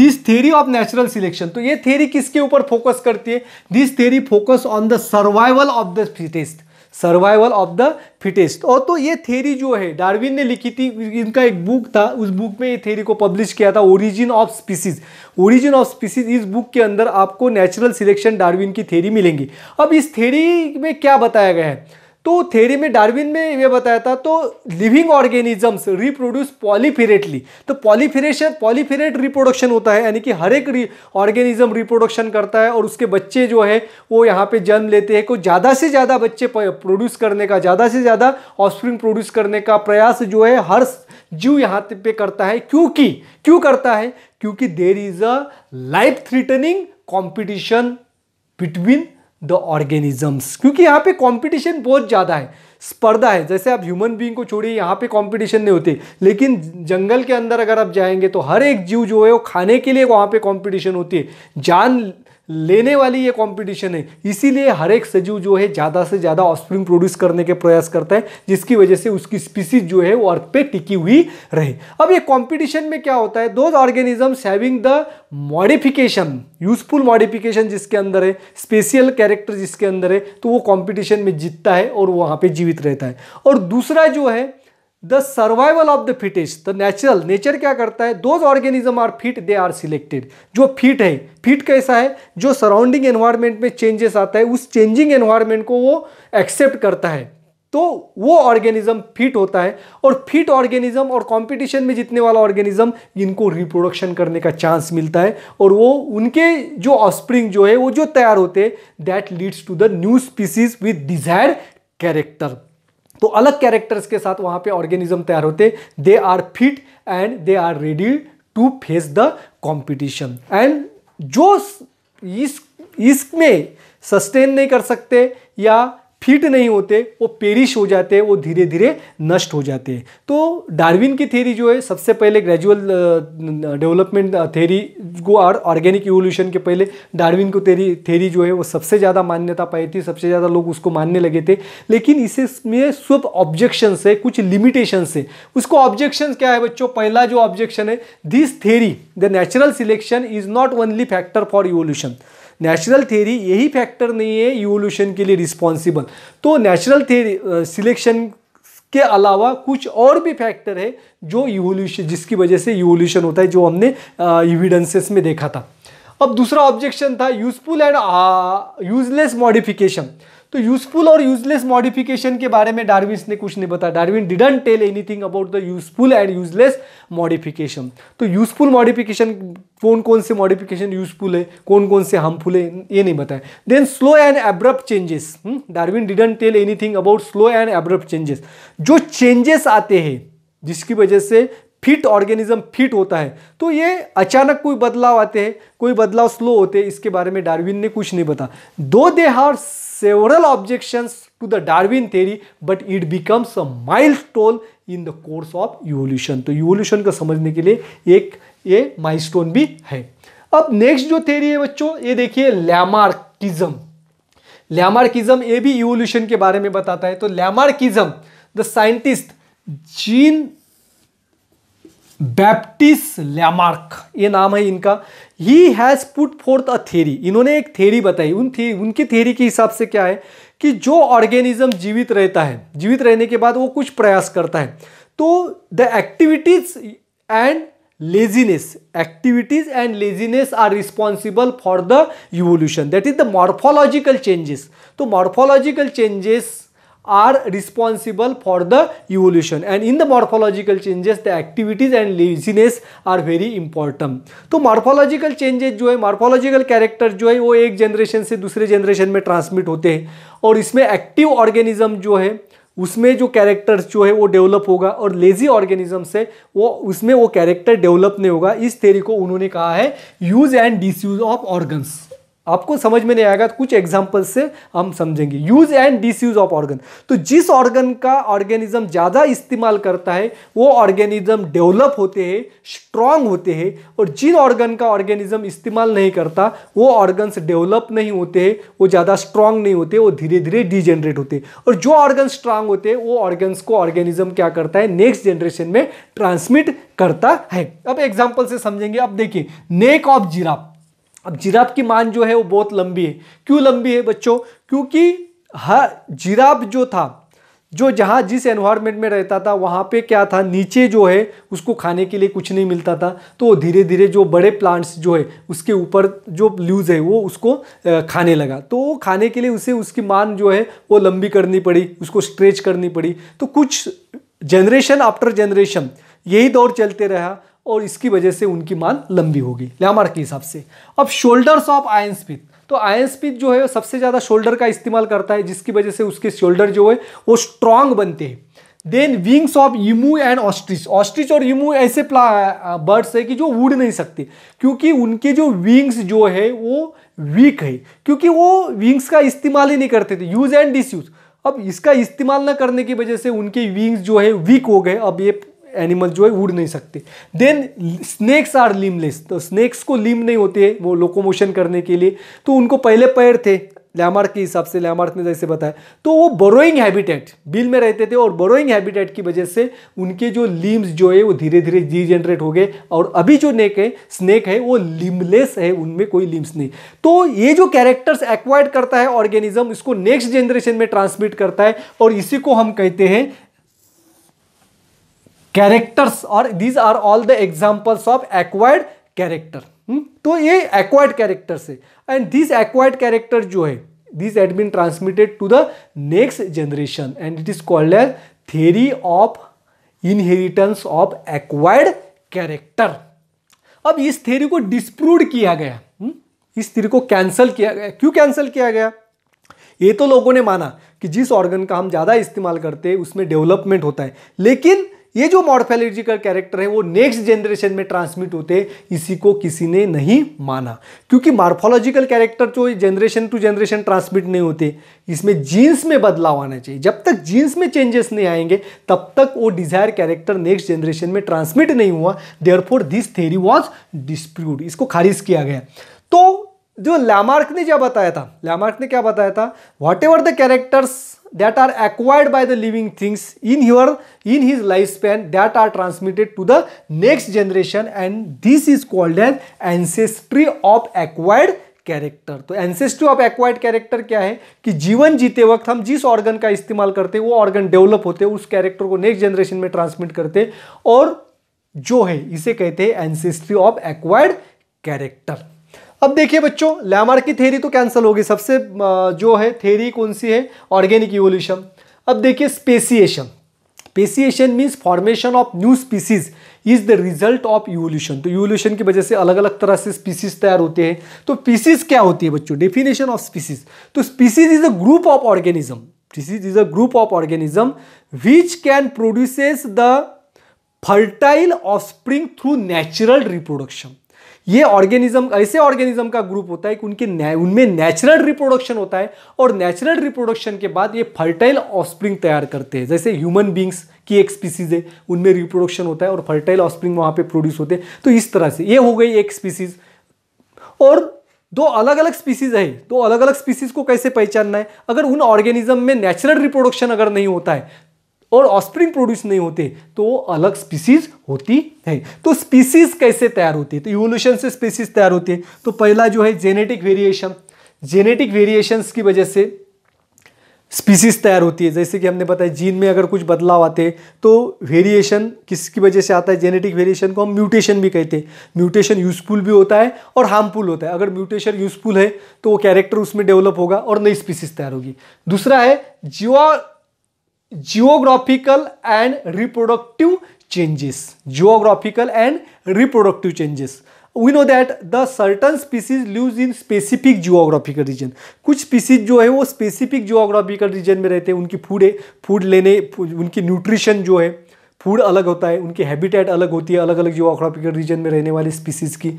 this theory of natural selection तो ये थेरी किसके ऊपर फोकस करती है this theory focus on the survival of the fittest survival of the fittest और तो ये थेरी जो है डार्विन ने लिखी थी इनका एक बुक था उस बुक में ये थेरी को पब्लिश किया था origin of species origin of species इस बुक के अंदर आपको नेचुरल सिलेक्शन डार्विन की थेरी मिलेंगी अब इस थेरी में क्या बताया गया है तो थेरी में डार्विन में ये बताया था तो लिविंग ऑर्गेनिजम्स रिप्रोड्यूस पॉलीफिरेटली तो पॉलीफिरेशन पॉलीफिरेट रिप्रोडक्शन होता है यानी कि हर एक ऑर्गेनिज्म रिप्रोडक्शन करता है और उसके बच्चे जो है वो यहाँ पे जन्म लेते हैं कोई ज़्यादा से ज़्यादा बच्चे प्रोड्यूस करने का ज़्यादा से ज़्यादा ऑफस्प्रिंग प्रोड्यूस करने का प्रयास जो है हर जीव यहाँ पे करता है क्योंकि क्यों करता है क्योंकि there is a life threatening competition between the organisms क्योंकि यहाँ पे कंपटीशन बहुत ज़्यादा है स्पर्धा है जैसे आप ह्यूमन बीइंग को छोड़िए यहाँ पे कंपटीशन नहीं होती लेकिन जंगल के अंदर अगर आप जाएंगे तो हर एक जीव जो है वो खाने के लिए वहाँ पे कंपटीशन होती है जान लेने वाली ये कंपटीशन है इसीलिए हर एक सजीव जो है ज़्यादा से ज़्यादा ऑफस्प्रिंग प्रोड्यूस करने के प्रयास करता है जिसकी वजह से उसकी स्पीसीज जो है वो अर्थ पे टिकी हुई रहे अब ये कंपटीशन में क्या होता है those organisms having the modification useful modification जिसके अंदर है स्पेशियल कैरेक्टर जिसके अंदर है तो वो कॉम्पिटिशन में जीतता है और वहाँ पर जीवित रहता है और दूसरा जो है the survival of the fittest the natural nature क्या करता है those organism are fit they are selected जो फिट है फिट कैसा है जो सराउंडिंग एनवायरमेंट में चेंजेस आता है उस चेंजिंग एनवायरमेंट को वो एक्सेप्ट करता है तो वो ऑर्गेनिज्म फिट होता है और फिट ऑर्गेनिज्म और कंपटीशन में जितने वाला ऑर्गेनिज्म इनको रिप्रोडक्शन करने का चांस मिलता है और वो उनके जो ऑस्प्रिंग जो है वो जो तैयार होते हैं that leads to the new species with desire character तो अलग कैरेक्टर्स के साथ वहाँ पे ऑर्गेनिज्म तैयार होते they are fit and they are ready to face the competition and जो इस इसमें सस्टेन नहीं कर सकते या फिट नहीं होते वो पेरिश हो जाते हैं वो धीरे धीरे नष्ट हो जाते हैं तो डार्विन की थेरी जो है सबसे पहले ग्रेजुअल डेवलपमेंट थेरी को और ऑर्गेनिक इवोल्यूशन के पहले डार्विन को थेरी थेरी जो है वो सबसे ज़्यादा मान्यता पाई थी सबसे ज़्यादा लोग उसको मानने लगे थे लेकिन इसे में सब ऑब्जेक्शन है कुछ लिमिटेशन है उसको ऑब्जेक्शन क्या है बच्चों पहला जो ऑब्जेक्शन है this theory the natural selection is not only factor for evolution natural theory यही फैक्टर नहीं है इवोल्यूशन के लिए रिस्पॉन्सिबल तो नेचुरल थेरी सिलेक्शन के अलावा कुछ और भी फैक्टर है जो इवोल्यूशन जिसकी वजह से इवोल्यूशन होता है जो हमने इविडेंसेस में देखा था अब दूसरा ऑब्जेक्शन था यूजफुल एंड यूजलेस मॉडिफिकेशन तो यूजफुल और यूजलेस मॉडिफिकेशन के बारे में डार्विन ने कुछ नहीं बताया Darwin didn't tell anything about the useful and useless modification तो यूजफुल मॉडिफिकेशन कौन कौन से मॉडिफिकेशन यूजफुल है कौन कौन से हार्मफुल है ये नहीं बताया then slow and abrupt changes Darwin didn't tell anything about slow and abrupt changes जो चेंजेस आते हैं जिसकी वजह से फिट ऑर्गेनिज्म फिट होता है तो ये अचानक कोई बदलाव आते हैं कोई बदलाव स्लो होते हैं इसके बारे में डार्विन ने कुछ नहीं बता दो they several several to the Darwin theory but it becomes a a stone in the course of evolution. तो evolution को समझने के लिए एक ये माइल स्टोन भी है अब नेक्स्ट जो थेरी है बच्चों ये देखिए लैमार्किज्म लैमार्किज्म ये भी इवोल्यूशन के बारे में बताता है तो Lamarckism the scientist Jean Baptiste Lamarck ये नाम है इनका he has put forth a theory इन्होंने एक थेरी बताई उन थे उनकी थेरी के हिसाब से क्या है कि जो ऑर्गेनिज्म जीवित रहता है जीवित रहने के बाद वो कुछ प्रयास करता है तो the activities and laziness activities and laziness are responsible for the evolution that is the morphological changes तो morphological changes are responsible for the evolution and in the morphological changes the activities and laziness are very important तो morphological changes जो है morphological character जो है वो एक generation से दूसरे generation में transmit होते हैं और इसमें active organism जो है उसमें जो कैरेक्टर्स जो है वो डेवलप होगा और लेजी ऑर्गेनिज्म से वो उसमें वो कैरेक्टर डेवलप नहीं होगा इस थेरी को उन्होंने कहा है use and disuse of organs आपको समझ में नहीं आएगा तो कुछ एग्जाम्पल से हम समझेंगे use and disuse of organ तो जिस ऑर्गन का ऑर्गेनिज्म ज़्यादा इस्तेमाल करता है वो ऑर्गेनिज्म डेवलप होते हैं स्ट्रांग होते हैं और जिन ऑर्गन का ऑर्गेनिज्म इस्तेमाल नहीं करता वो ऑर्गन्स डेवलप नहीं होते हैं वो ज़्यादा स्ट्रांग नहीं होते वो धीरे धीरे डिजेनरेट होते और जो ऑर्गन स्ट्रांग होते हैं वो ऑर्गन्स को ऑर्गेनिज्म क्या करता है नेक्स्ट जनरेशन में ट्रांसमिट करता है अब एग्जाम्पल से समझेंगे अब देखिए नेक ऑफ जिराफ अब जिराब की मान जो है वो बहुत लंबी है क्यों लंबी है बच्चों क्योंकि हर जिराब जो था जो जहाँ जिस एनवायरनमेंट में रहता था वहाँ पे क्या था नीचे जो है उसको खाने के लिए कुछ नहीं मिलता था तो धीरे धीरे जो बड़े प्लांट्स जो है उसके ऊपर जो लूज है वो उसको खाने लगा तो खाने के लिए उसे उसकी मान जो है वो लंबी करनी पड़ी उसको स्ट्रेच करनी पड़ी तो कुछ जनरेशन आफ्टर जनरेशन यही दौर चलते रहा और इसकी वजह से उनकी मान लंबी होगी लैमार्क के हिसाब से अब शोल्डर्स ऑफ आयन स्पीत तो आयन स्पीत जो है सबसे ज़्यादा शोल्डर का इस्तेमाल करता है जिसकी वजह से उसके शोल्डर जो है वो स्ट्रांग बनते हैं then wings of emu and ostrich ostrich और यमू ऐसे प्ला बर्ड्स है कि जो उड़ नहीं सकते क्योंकि उनके जो विंग्स जो है वो वीक है क्योंकि वो विंग्स का इस्तेमाल ही नहीं करते थे यूज़ एंड डिसयूज़ अब इसका इस्तेमाल न करने की वजह से उनके विंग्स जो है वीक हो गए अब ये एनिमल जो है उड़ नहीं सकते देन स्नेक्स आर लिमलेस तो स्नेक्स को लिम नहीं होते वो लोकोमोशन करने के लिए तो उनको पहले पैर थे लैमार्क के हिसाब से लैमार्क ने जैसे बताया तो वो बोरोइंग हैबिटेट बिल में रहते थे और बोरोइंग हैबिटेट की वजह से उनके जो लिम्स जो है वो धीरे धीरे डीजेनरेट हो गए और अभी जो नेक है स्नेक है वो लिमलेस है उनमें कोई लिम्स नहीं तो ये जो कैरेक्टर्स एक्वायर्ड करता है ऑर्गेनिज्म इसको नेक्स्ट जनरेशन में ट्रांसमिट करता है और इसी को हम कहते हैं कैरेक्टर्स और these are all the examples of acquired character तो ये एक्वायर्ड कैरेक्टर से एंड दिस एक्वायर्ड कैरेक्टर जो है this had been transmitted to the next generation and it is called as theory of inheritance of acquired character अब इस थेरी को डिस्प्रूव किया गया hmm? इस थेरी को कैंसिल किया गया क्यों कैंसिल किया गया ये तो लोगों ने माना कि जिस ऑर्गन का हम ज़्यादा इस्तेमाल करते हैं उसमें डेवलपमेंट होता है लेकिन ये जो मॉर्फेलॉजिकल कैरेक्टर है वो नेक्स्ट जनरेशन में ट्रांसमिट होते इसी को किसी ने नहीं माना क्योंकि मार्फोलॉजिकल कैरेक्टर जो जनरेशन टू जनरेशन ट्रांसमिट नहीं होते इसमें जीन्स में बदलाव आना चाहिए जब तक जीन्स में चेंजेस नहीं आएंगे तब तक वो डिजायर कैरेक्टर नेक्स्ट जनरेशन में ट्रांसमिट नहीं हुआ therefore this theory was dispute इसको खारिज किया गया तो जो लैमार्क ने क्या बताया था लैमार्क ने क्या बताया था whatever the characters that are acquired by the living things in your in his lifespan that are transmitted to the next generation and this is called as ancestry of acquired character तो एंसेस्ट्री ऑफ एक्वायर्ड कैरेक्टर क्या है कि जीवन जीते वक्त हम जिस ऑर्गन का इस्तेमाल करते हैं वो ऑर्गन डेवलप होते हैं उस कैरेक्टर को नेक्स्ट जनरेशन में ट्रांसमिट करते हैं और जो है इसे कहते हैं एंसेस्ट्री ऑफ एक्वायर्ड कैरेक्टर अब देखिए बच्चों लैमार्क की थेरी तो कैंसिल होगी सबसे जो है थेरी कौन सी है ऑर्गेनिक इवोल्यूशन अब देखिए speciation speciation means formation of new species is the result of evolution तो इवोल्यूशन की वजह से अलग अलग तरह से स्पीसीज तैयार होते हैं तो स्पीसीज क्या होती है बच्चों डेफिनेशन ऑफ स्पीसीज तो species is a group of organism species is a group of organism which can produces the fertile offspring through natural reproduction ये ऑर्गेनिज्म ऐसे ऑर्गेनिज्म का ग्रुप होता है कि उनके उनमें नेचुरल रिप्रोडक्शन होता है और नेचुरल रिप्रोडक्शन के बाद ये फर्टाइल ऑस्प्रिंग तैयार करते हैं जैसे ह्यूमन बींग्स की एक स्पीसीज है उनमें रिप्रोडक्शन होता है और फर्टाइल ऑस्प्रिंग वहाँ पे प्रोड्यूस होते हैं तो इस तरह से ये हो गई एक स्पीसीज और दो अलग अलग स्पीसीज है दो अलग अलग स्पीसीज को कैसे पहचानना है अगर उन ऑर्गेनिज्म में नेचुरल रिप्रोडक्शन अगर नहीं होता है और ऑस्प्रिंग प्रोड्यूस नहीं होते तो अलग स्पीसीज होती है तो स्पीसीज कैसे तैयार होती है तो इवोल्यूशन से स्पीसीज तैयार होती है तो पहला जो है जेनेटिक वेरिएशन जेनेटिक वेरिएशंस की वजह से स्पीसीज तैयार होती है जैसे कि हमने बताया जीन में अगर कुछ बदलाव आते हैं तो वेरिएशन किसकी वजह से आता है जेनेटिक वेरिएशन को हम म्यूटेशन भी कहते हैं म्यूटेशन यूज़फुल भी होता है और हार्मफुल होता है अगर म्यूटेशन यूज़फुल है तो वो कैरेक्टर उसमें डेवलप होगा और नई स्पीसीज तैयार होगी दूसरा है जीवा geographical and reproductive changes geographical and reproductive changes we know that the certain species live in specific geographical region कुछ स्पीसीज जो है वो स्पेसिफिक जियोग्राफिकल रीजन में रहते हैं उनकी फूड फूड लेने उनकी न्यूट्रिशन जो है फूड अलग होता है उनकी हैबिटेट अलग होती है अलग अलग जो ऑक्वापिकल रीजन में रहने वाली स्पीसीज की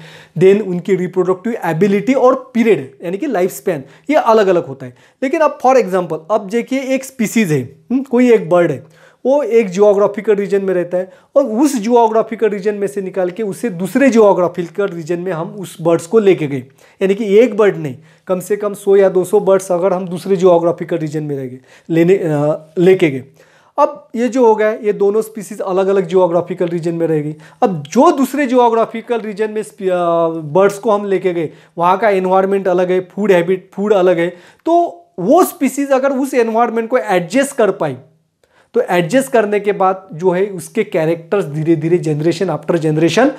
देन उनकी रिप्रोडक्टिव एबिलिटी और पीरियड यानी कि लाइफ स्पैन ये अलग अलग होता है लेकिन अब फॉर एग्जाम्पल अब देखिए एक स्पीसीज है हम्म, कोई एक बर्ड है वो एक जियोग्राफिकल रीजन में रहता है और उस जियोग्राफिकल रीजन में से निकाल के उसे दूसरे जियोग्राफिकल रीजन में हम उस बर्ड्स को लेके गए यानी कि एक बर्ड नहीं कम से कम सौ या दो सौ बर्ड्स अगर हम दूसरे जियोग्राफिकल रीजन में रह गए लेने लेके गए अब ये जो हो गया ये दोनों स्पीसीज अलग अलग जियोग्राफिकल रीजन में रहेगी अब जो दूसरे जियोग्राफिकल रीजन में बर्ड्स को हम लेके गए वहाँ का एनवायरमेंट अलग है फूड हैबिट फूड अलग है तो वो स्पीसीज अगर उस एनवायरमेंट को एडजस्ट कर पाई तो एडजस्ट करने के बाद जो है उसके कैरेक्टर्स धीरे धीरे जनरेशन आफ्टर जनरेशन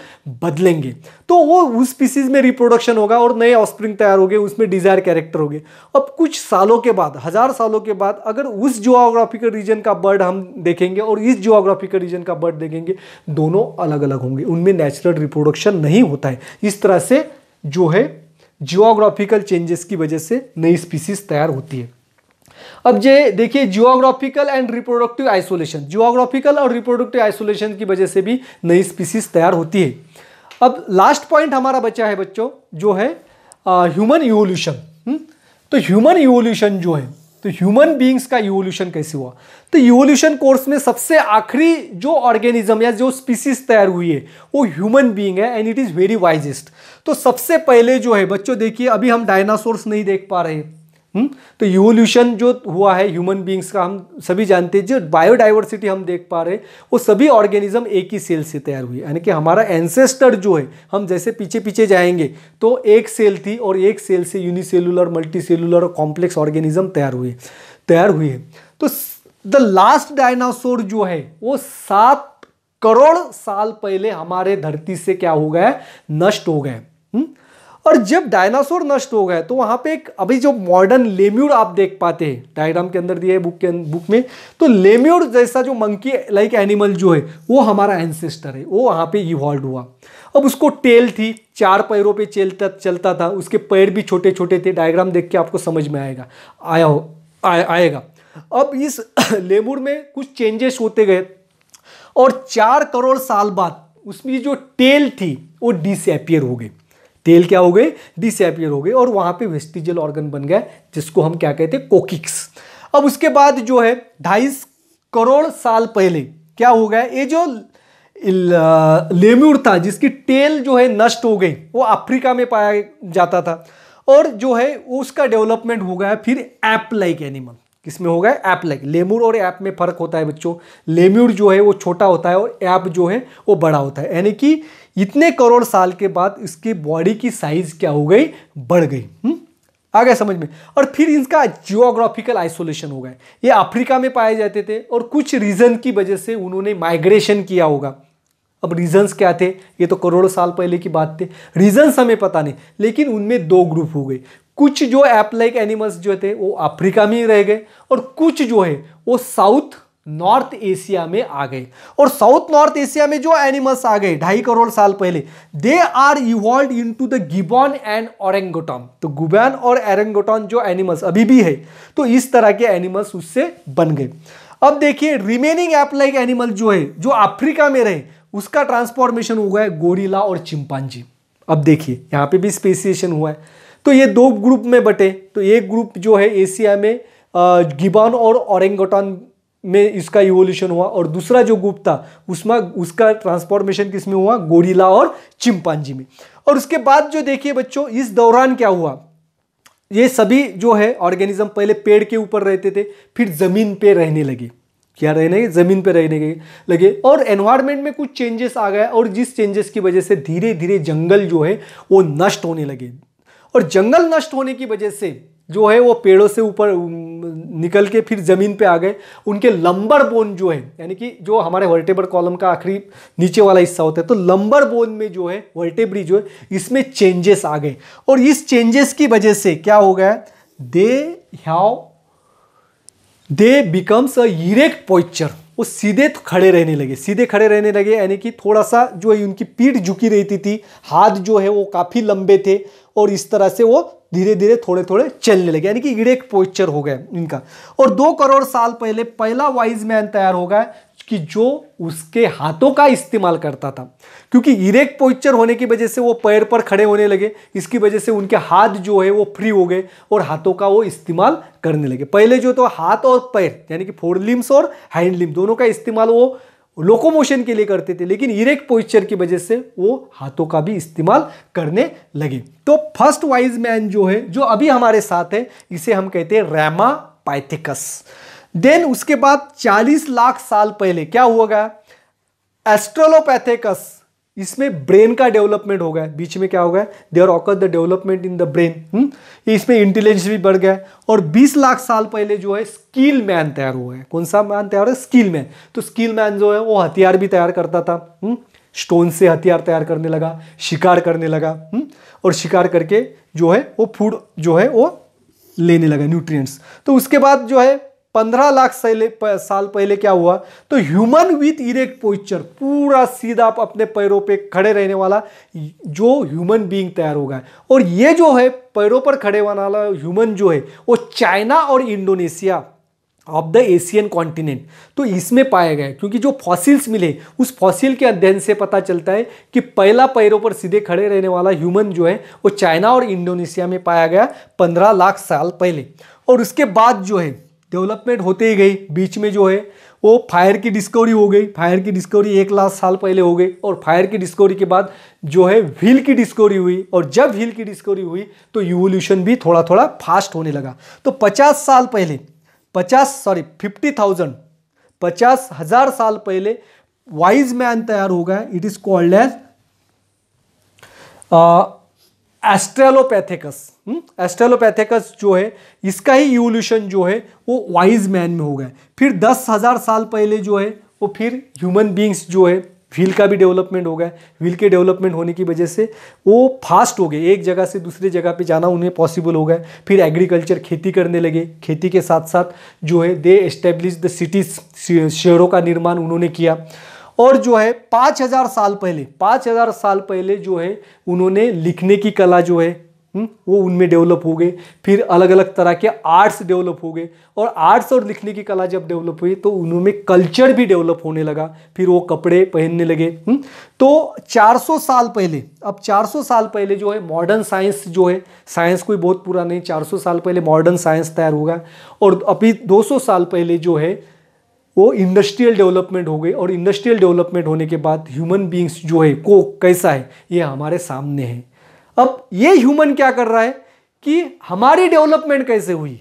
बदलेंगे तो वो उस स्पीसीज में रिप्रोडक्शन होगा और नए ऑस्प्रिंग तैयार हो गए उसमें डिजायर कैरेक्टर हो गए अब कुछ सालों के बाद हज़ार सालों के बाद अगर उस जोग्राफिकल रीजन का बर्ड हम देखेंगे और इस जियोग्राफिकल रीजन का बर्ड देखेंगे दोनों अलग अलग होंगे उनमें नेचुरल रिप्रोडक्शन नहीं होता है इस तरह से जो है जियोग्राफिकल चेंजेस की वजह से नई स्पीसीज तैयार होती है अब ये देखिए geographical and reproductive isolation geographical और रिप्रोडक्टिव आइसोलेशन की वजह से भी नई स्पीसीज तैयार होती है अब लास्ट पॉइंट हमारा बचा है बच्चों जो है ह्यूमन इवोल्यूशन तो ह्यूमन इवोल्यूशन जो है तो ह्यूमन बीइंग्स का इवोल्यूशन कैसे हुआ तो इवोल्यूशन कोर्स में सबसे आखिरी जो ऑर्गेनिज्म या जो स्पीसीज तैयार हुई है वो ह्यूमन बींग है and it is very wisest तो सबसे पहले जो है बच्चों देखिए अभी हम डायनासोर्स नहीं देख पा रहे हुँ? हम्म? तो इवोल्यूशन जो हुआ है ह्यूमन बींग्स का हम सभी जानते हैं जो बायोडाइवर्सिटी हम देख पा रहे हैं वो सभी ऑर्गेनिज्म एक ही सेल से तैयार हुई यानी कि हमारा एंसेस्टर जो है हम जैसे पीछे पीछे जाएंगे तो एक सेल थी और एक सेल से यूनिसेलुलर मल्टी सेलुलर और कॉम्प्लेक्स ऑर्गेनिज्म तैयार हुए तैयार हुई है तो द लास्ट डायनासोर जो है वो सात करोड़ साल पहले हमारे धरती से क्या हो गया नष्ट हो गए और जब डायनासोर नष्ट हो गए तो वहाँ पे एक अभी जो मॉडर्न लेम्यूर आप देख पाते हैं डायग्राम के अंदर दिए बुक के बुक में तो लेम्यूर जैसा जो मंकी लाइक एनिमल जो है वो हमारा एंसेस्टर है वो वहाँ पे इवॉल्व हुआ अब उसको टेल थी चार पैरों पे चलता चलता था उसके पैर भी छोटे छोटे थे डायग्राम देख के आपको समझ में आएगा आया हो आ, आएगा अब इस लेमूर में कुछ चेंजेस होते गए और चार करोड़ साल बाद उसमें जो टेल थी वो डिसपियर हो गई तेल क्या हो गए डिसपियर हो गए और वहाँ पे वेस्टिजल ऑर्गन बन गया जिसको हम क्या कहते हैं कोकिक्स अब उसके बाद जो है ढाई करोड़ साल पहले क्या हो गया ये जो लेम्यूर था जिसकी टेल जो है नष्ट हो गई वो अफ्रीका में पाया जाता था और जो है उसका डेवलपमेंट हो गया फिर ऐप लाइक एनिमल किसमें हो गया ऐप लाइक लेमूर और ऐप में फ़र्क होता है बच्चों लेम्यूर जो है वो छोटा होता है और ऐप जो है वो बड़ा होता है यानी कि इतने करोड़ साल के बाद इसके बॉडी की साइज क्या हो गई बढ़ गई हुँ? हम्म? आ गया समझ में और फिर इनका जियोग्राफिकल आइसोलेशन हो गया ये अफ्रीका में पाए जाते थे और कुछ रीज़न की वजह से उन्होंने माइग्रेशन किया होगा अब रीजंस क्या थे ये तो करोड़ों साल पहले की बात थे रीजंस हमें पता नहीं लेकिन उनमें दो ग्रुप हो गए कुछ जो एप लाइक एनिमल्स जो थे वो अफ्रीका में ही रह गए और कुछ जो है वो साउथ नॉर्थ एशिया में आ गए और साउथ नॉर्थ एशिया में जो एनिमल्स आ गए ढाई करोड़ साल पहले they are evolve into the gibbon and orangutan तो गुबैन और एरेंगोटॉन जो एनिमल्स अभी भी है तो इस तरह के एनिमल्स उससे बन गए अब देखिए रिमेनिंग एप लाइक एनिमल जो है जो अफ्रीका में रहे उसका ट्रांसफॉर्मेशन हुआ है गोरिला और चिंपांजी अब देखिए यहाँ पे भी स्पेसिएशन हुआ है तो ये दो ग्रुप में बटे तो एक ग्रुप जो है एशिया में गिबॉन और ऑरेंगोटॉन में इसका इवोल्यूशन हुआ और दूसरा जो ग्रुप था उसमें उसका ट्रांसफॉर्मेशन किस में हुआ गोरिला और चिंपांजी में और उसके बाद जो देखिए बच्चों इस दौरान क्या हुआ ये सभी जो है ऑर्गेनिज्म पहले पेड़ के ऊपर रहते थे फिर ज़मीन पे रहने लगे क्या रहने ज़मीन पे रहने लगे और एनवायरमेंट में कुछ चेंजेस आ गए और जिस चेंजेस की वजह से धीरे धीरे जंगल जो है वो नष्ट होने लगे और जंगल नष्ट होने की वजह से जो है वो पेड़ों से ऊपर निकल के फिर ज़मीन पे आ गए उनके लंबर बोन जो है यानी कि जो हमारे वर्टेबर कॉलम का आखिरी नीचे वाला हिस्सा होता है तो लंबर बोन में जो है वर्टेब्री जो है इसमें चेंजेस आ गए और इस चेंजेस की वजह से क्या हो गया they have they becomes a erect posture वो सीधे तो खड़े रहने लगे सीधे खड़े रहने लगे यानी कि थोड़ा सा जो है उनकी पीठ झुकी रहती थी हाथ जो है वो काफ़ी लंबे थे और इस तरह से वो धीरे धीरे थोड़े थोड़े चलने लगे यानी कि इरेक्ट पोस्चर हो गए इनका और दो करोड़ साल पहले पहला वाइज मैन तैयार हो गया कि जो उसके हाथों का इस्तेमाल करता था क्योंकि इरेक्ट पोस्चर होने की वजह से वो पैर पर खड़े होने लगे इसकी वजह से उनके हाथ जो है वो फ्री हो गए और हाथों का वो इस्तेमाल करने लगे पहले जो तो हाथ और पैर यानी कि फोर लिम्स और हैंड लिम्स दोनों का इस्तेमाल वो लोकोमोशन के लिए करते थे लेकिन इरेक्ट पोस्चर की वजह से वो हाथों का भी इस्तेमाल करने लगे तो फर्स्ट वाइज मैन जो है जो अभी हमारे साथ है इसे हम कहते हैं रैमा पाइथिकस देन उसके बाद 40 लाख साल पहले क्या हुआ गया एस्ट्रोलोपैथिकस इसमें ब्रेन का डेवलपमेंट हो गया है बीच में क्या हो गया there occur the development in the brain इसमें इंटेलिजेंस भी बढ़ गया है और 20 लाख साल पहले जो है स्किल मैन तैयार हुआ है कौन सा मैन तैयार है स्किल मैन तो स्किल मैन जो है वो हथियार भी तैयार करता था हुँ? हम्म? स्टोन से हथियार तैयार करने लगा शिकार करने लगा हुँ? हम्म? और शिकार करके जो है वो फूड जो है वो लेने लगा न्यूट्रिय तो उसके बाद जो है पंद्रह लाख साल पहले क्या हुआ तो ह्यूमन विथ इरेक्ट पोइचर पूरा सीधा अपने पैरों पे खड़े रहने वाला जो ह्यूमन बीइंग तैयार हो गया और ये जो है पैरों पर खड़े होने वाला ह्यूमन जो है वो चाइना और Indonesia of the Asian continent तो इसमें पाया गया क्योंकि जो फॉसिल्स मिले उस फॉसिल के अध्ययन से पता चलता है कि पहला पैरों पर सीधे खड़े रहने वाला ह्यूमन जो है वो चाइना और इंडोनेशिया में पाया गया पंद्रह लाख साल पहले और उसके बाद जो है डेवलपमेंट होते ही गई बीच में जो है वो फायर की डिस्कवरी हो गई फायर की डिस्कवरी एक लाख साल पहले हो गई और फायर की डिस्कवरी के बाद जो है व्हील की डिस्कवरी हुई और जब व्हील की डिस्कवरी हुई तो यूवोल्यूशन भी थोड़ा थोड़ा फास्ट होने लगा तो पचास साल पहले पचास सॉरी फिफ्टी थाउजेंड पचास हजार साल पहले वाइज मैन तैयार हो गया it is called as australopithecus australopithecus hmm? जो है इसका ही इवोल्यूशन जो है वो वाइज मैन में हो गया फिर दस हज़ार साल पहले जो है वो फिर ह्यूमन बींग्स जो है व्हील का भी डेवलपमेंट हो गया व्हील के डेवलपमेंट होने की वजह से वो फास्ट हो गए एक जगह से दूसरी जगह पे जाना उन्हें पॉसिबल हो गया फिर एग्रीकल्चर खेती करने लगे खेती के साथ साथ जो है दे एस्टेब्लिश द सिटीज शहरों का निर्माण उन्होंने किया और जो है पाँच हज़ार साल पहले पाँच हज़ार साल पहले जो है उन्होंने लिखने की कला जो है हम्म, वो उनमें डेवलप हो गए फिर अलग अलग तरह के आर्ट्स डेवलप हो गए और आर्ट्स और लिखने की कला जब डेवलप हुई तो उनमें कल्चर भी डेवलप होने लगा फिर वो कपड़े पहनने लगे हुँ? हम्म। तो 400 साल पहले अब 400 साल पहले जो है मॉडर्न साइंस जो है साइंस कोई बहुत पूरा नहीं 400 साल पहले मॉडर्न साइंस तैयार होगा और अभी दो साल पहले जो है वो इंडस्ट्रियल डेवलपमेंट हो गई और इंडस्ट्रियल डेवलपमेंट होने के बाद ह्यूमन बींग्स जो है को कैसा है ये हमारे सामने है अब ये ह्यूमन क्या कर रहा है कि हमारी डेवलपमेंट कैसे हुई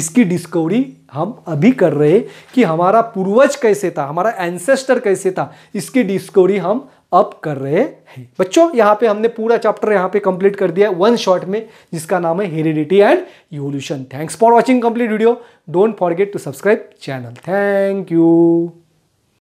इसकी डिस्कवरी हम अभी कर रहे कि हमारा पूर्वज कैसे था हमारा एंसेस्टर कैसे था इसकी डिस्कवरी हम अब कर रहे हैं बच्चों यहाँ पे हमने पूरा चैप्टर यहाँ पे कंप्लीट कर दिया वन शॉट में जिसका नाम है heredity and evolution thanks for watching complete video don't forget to subscribe channel thank you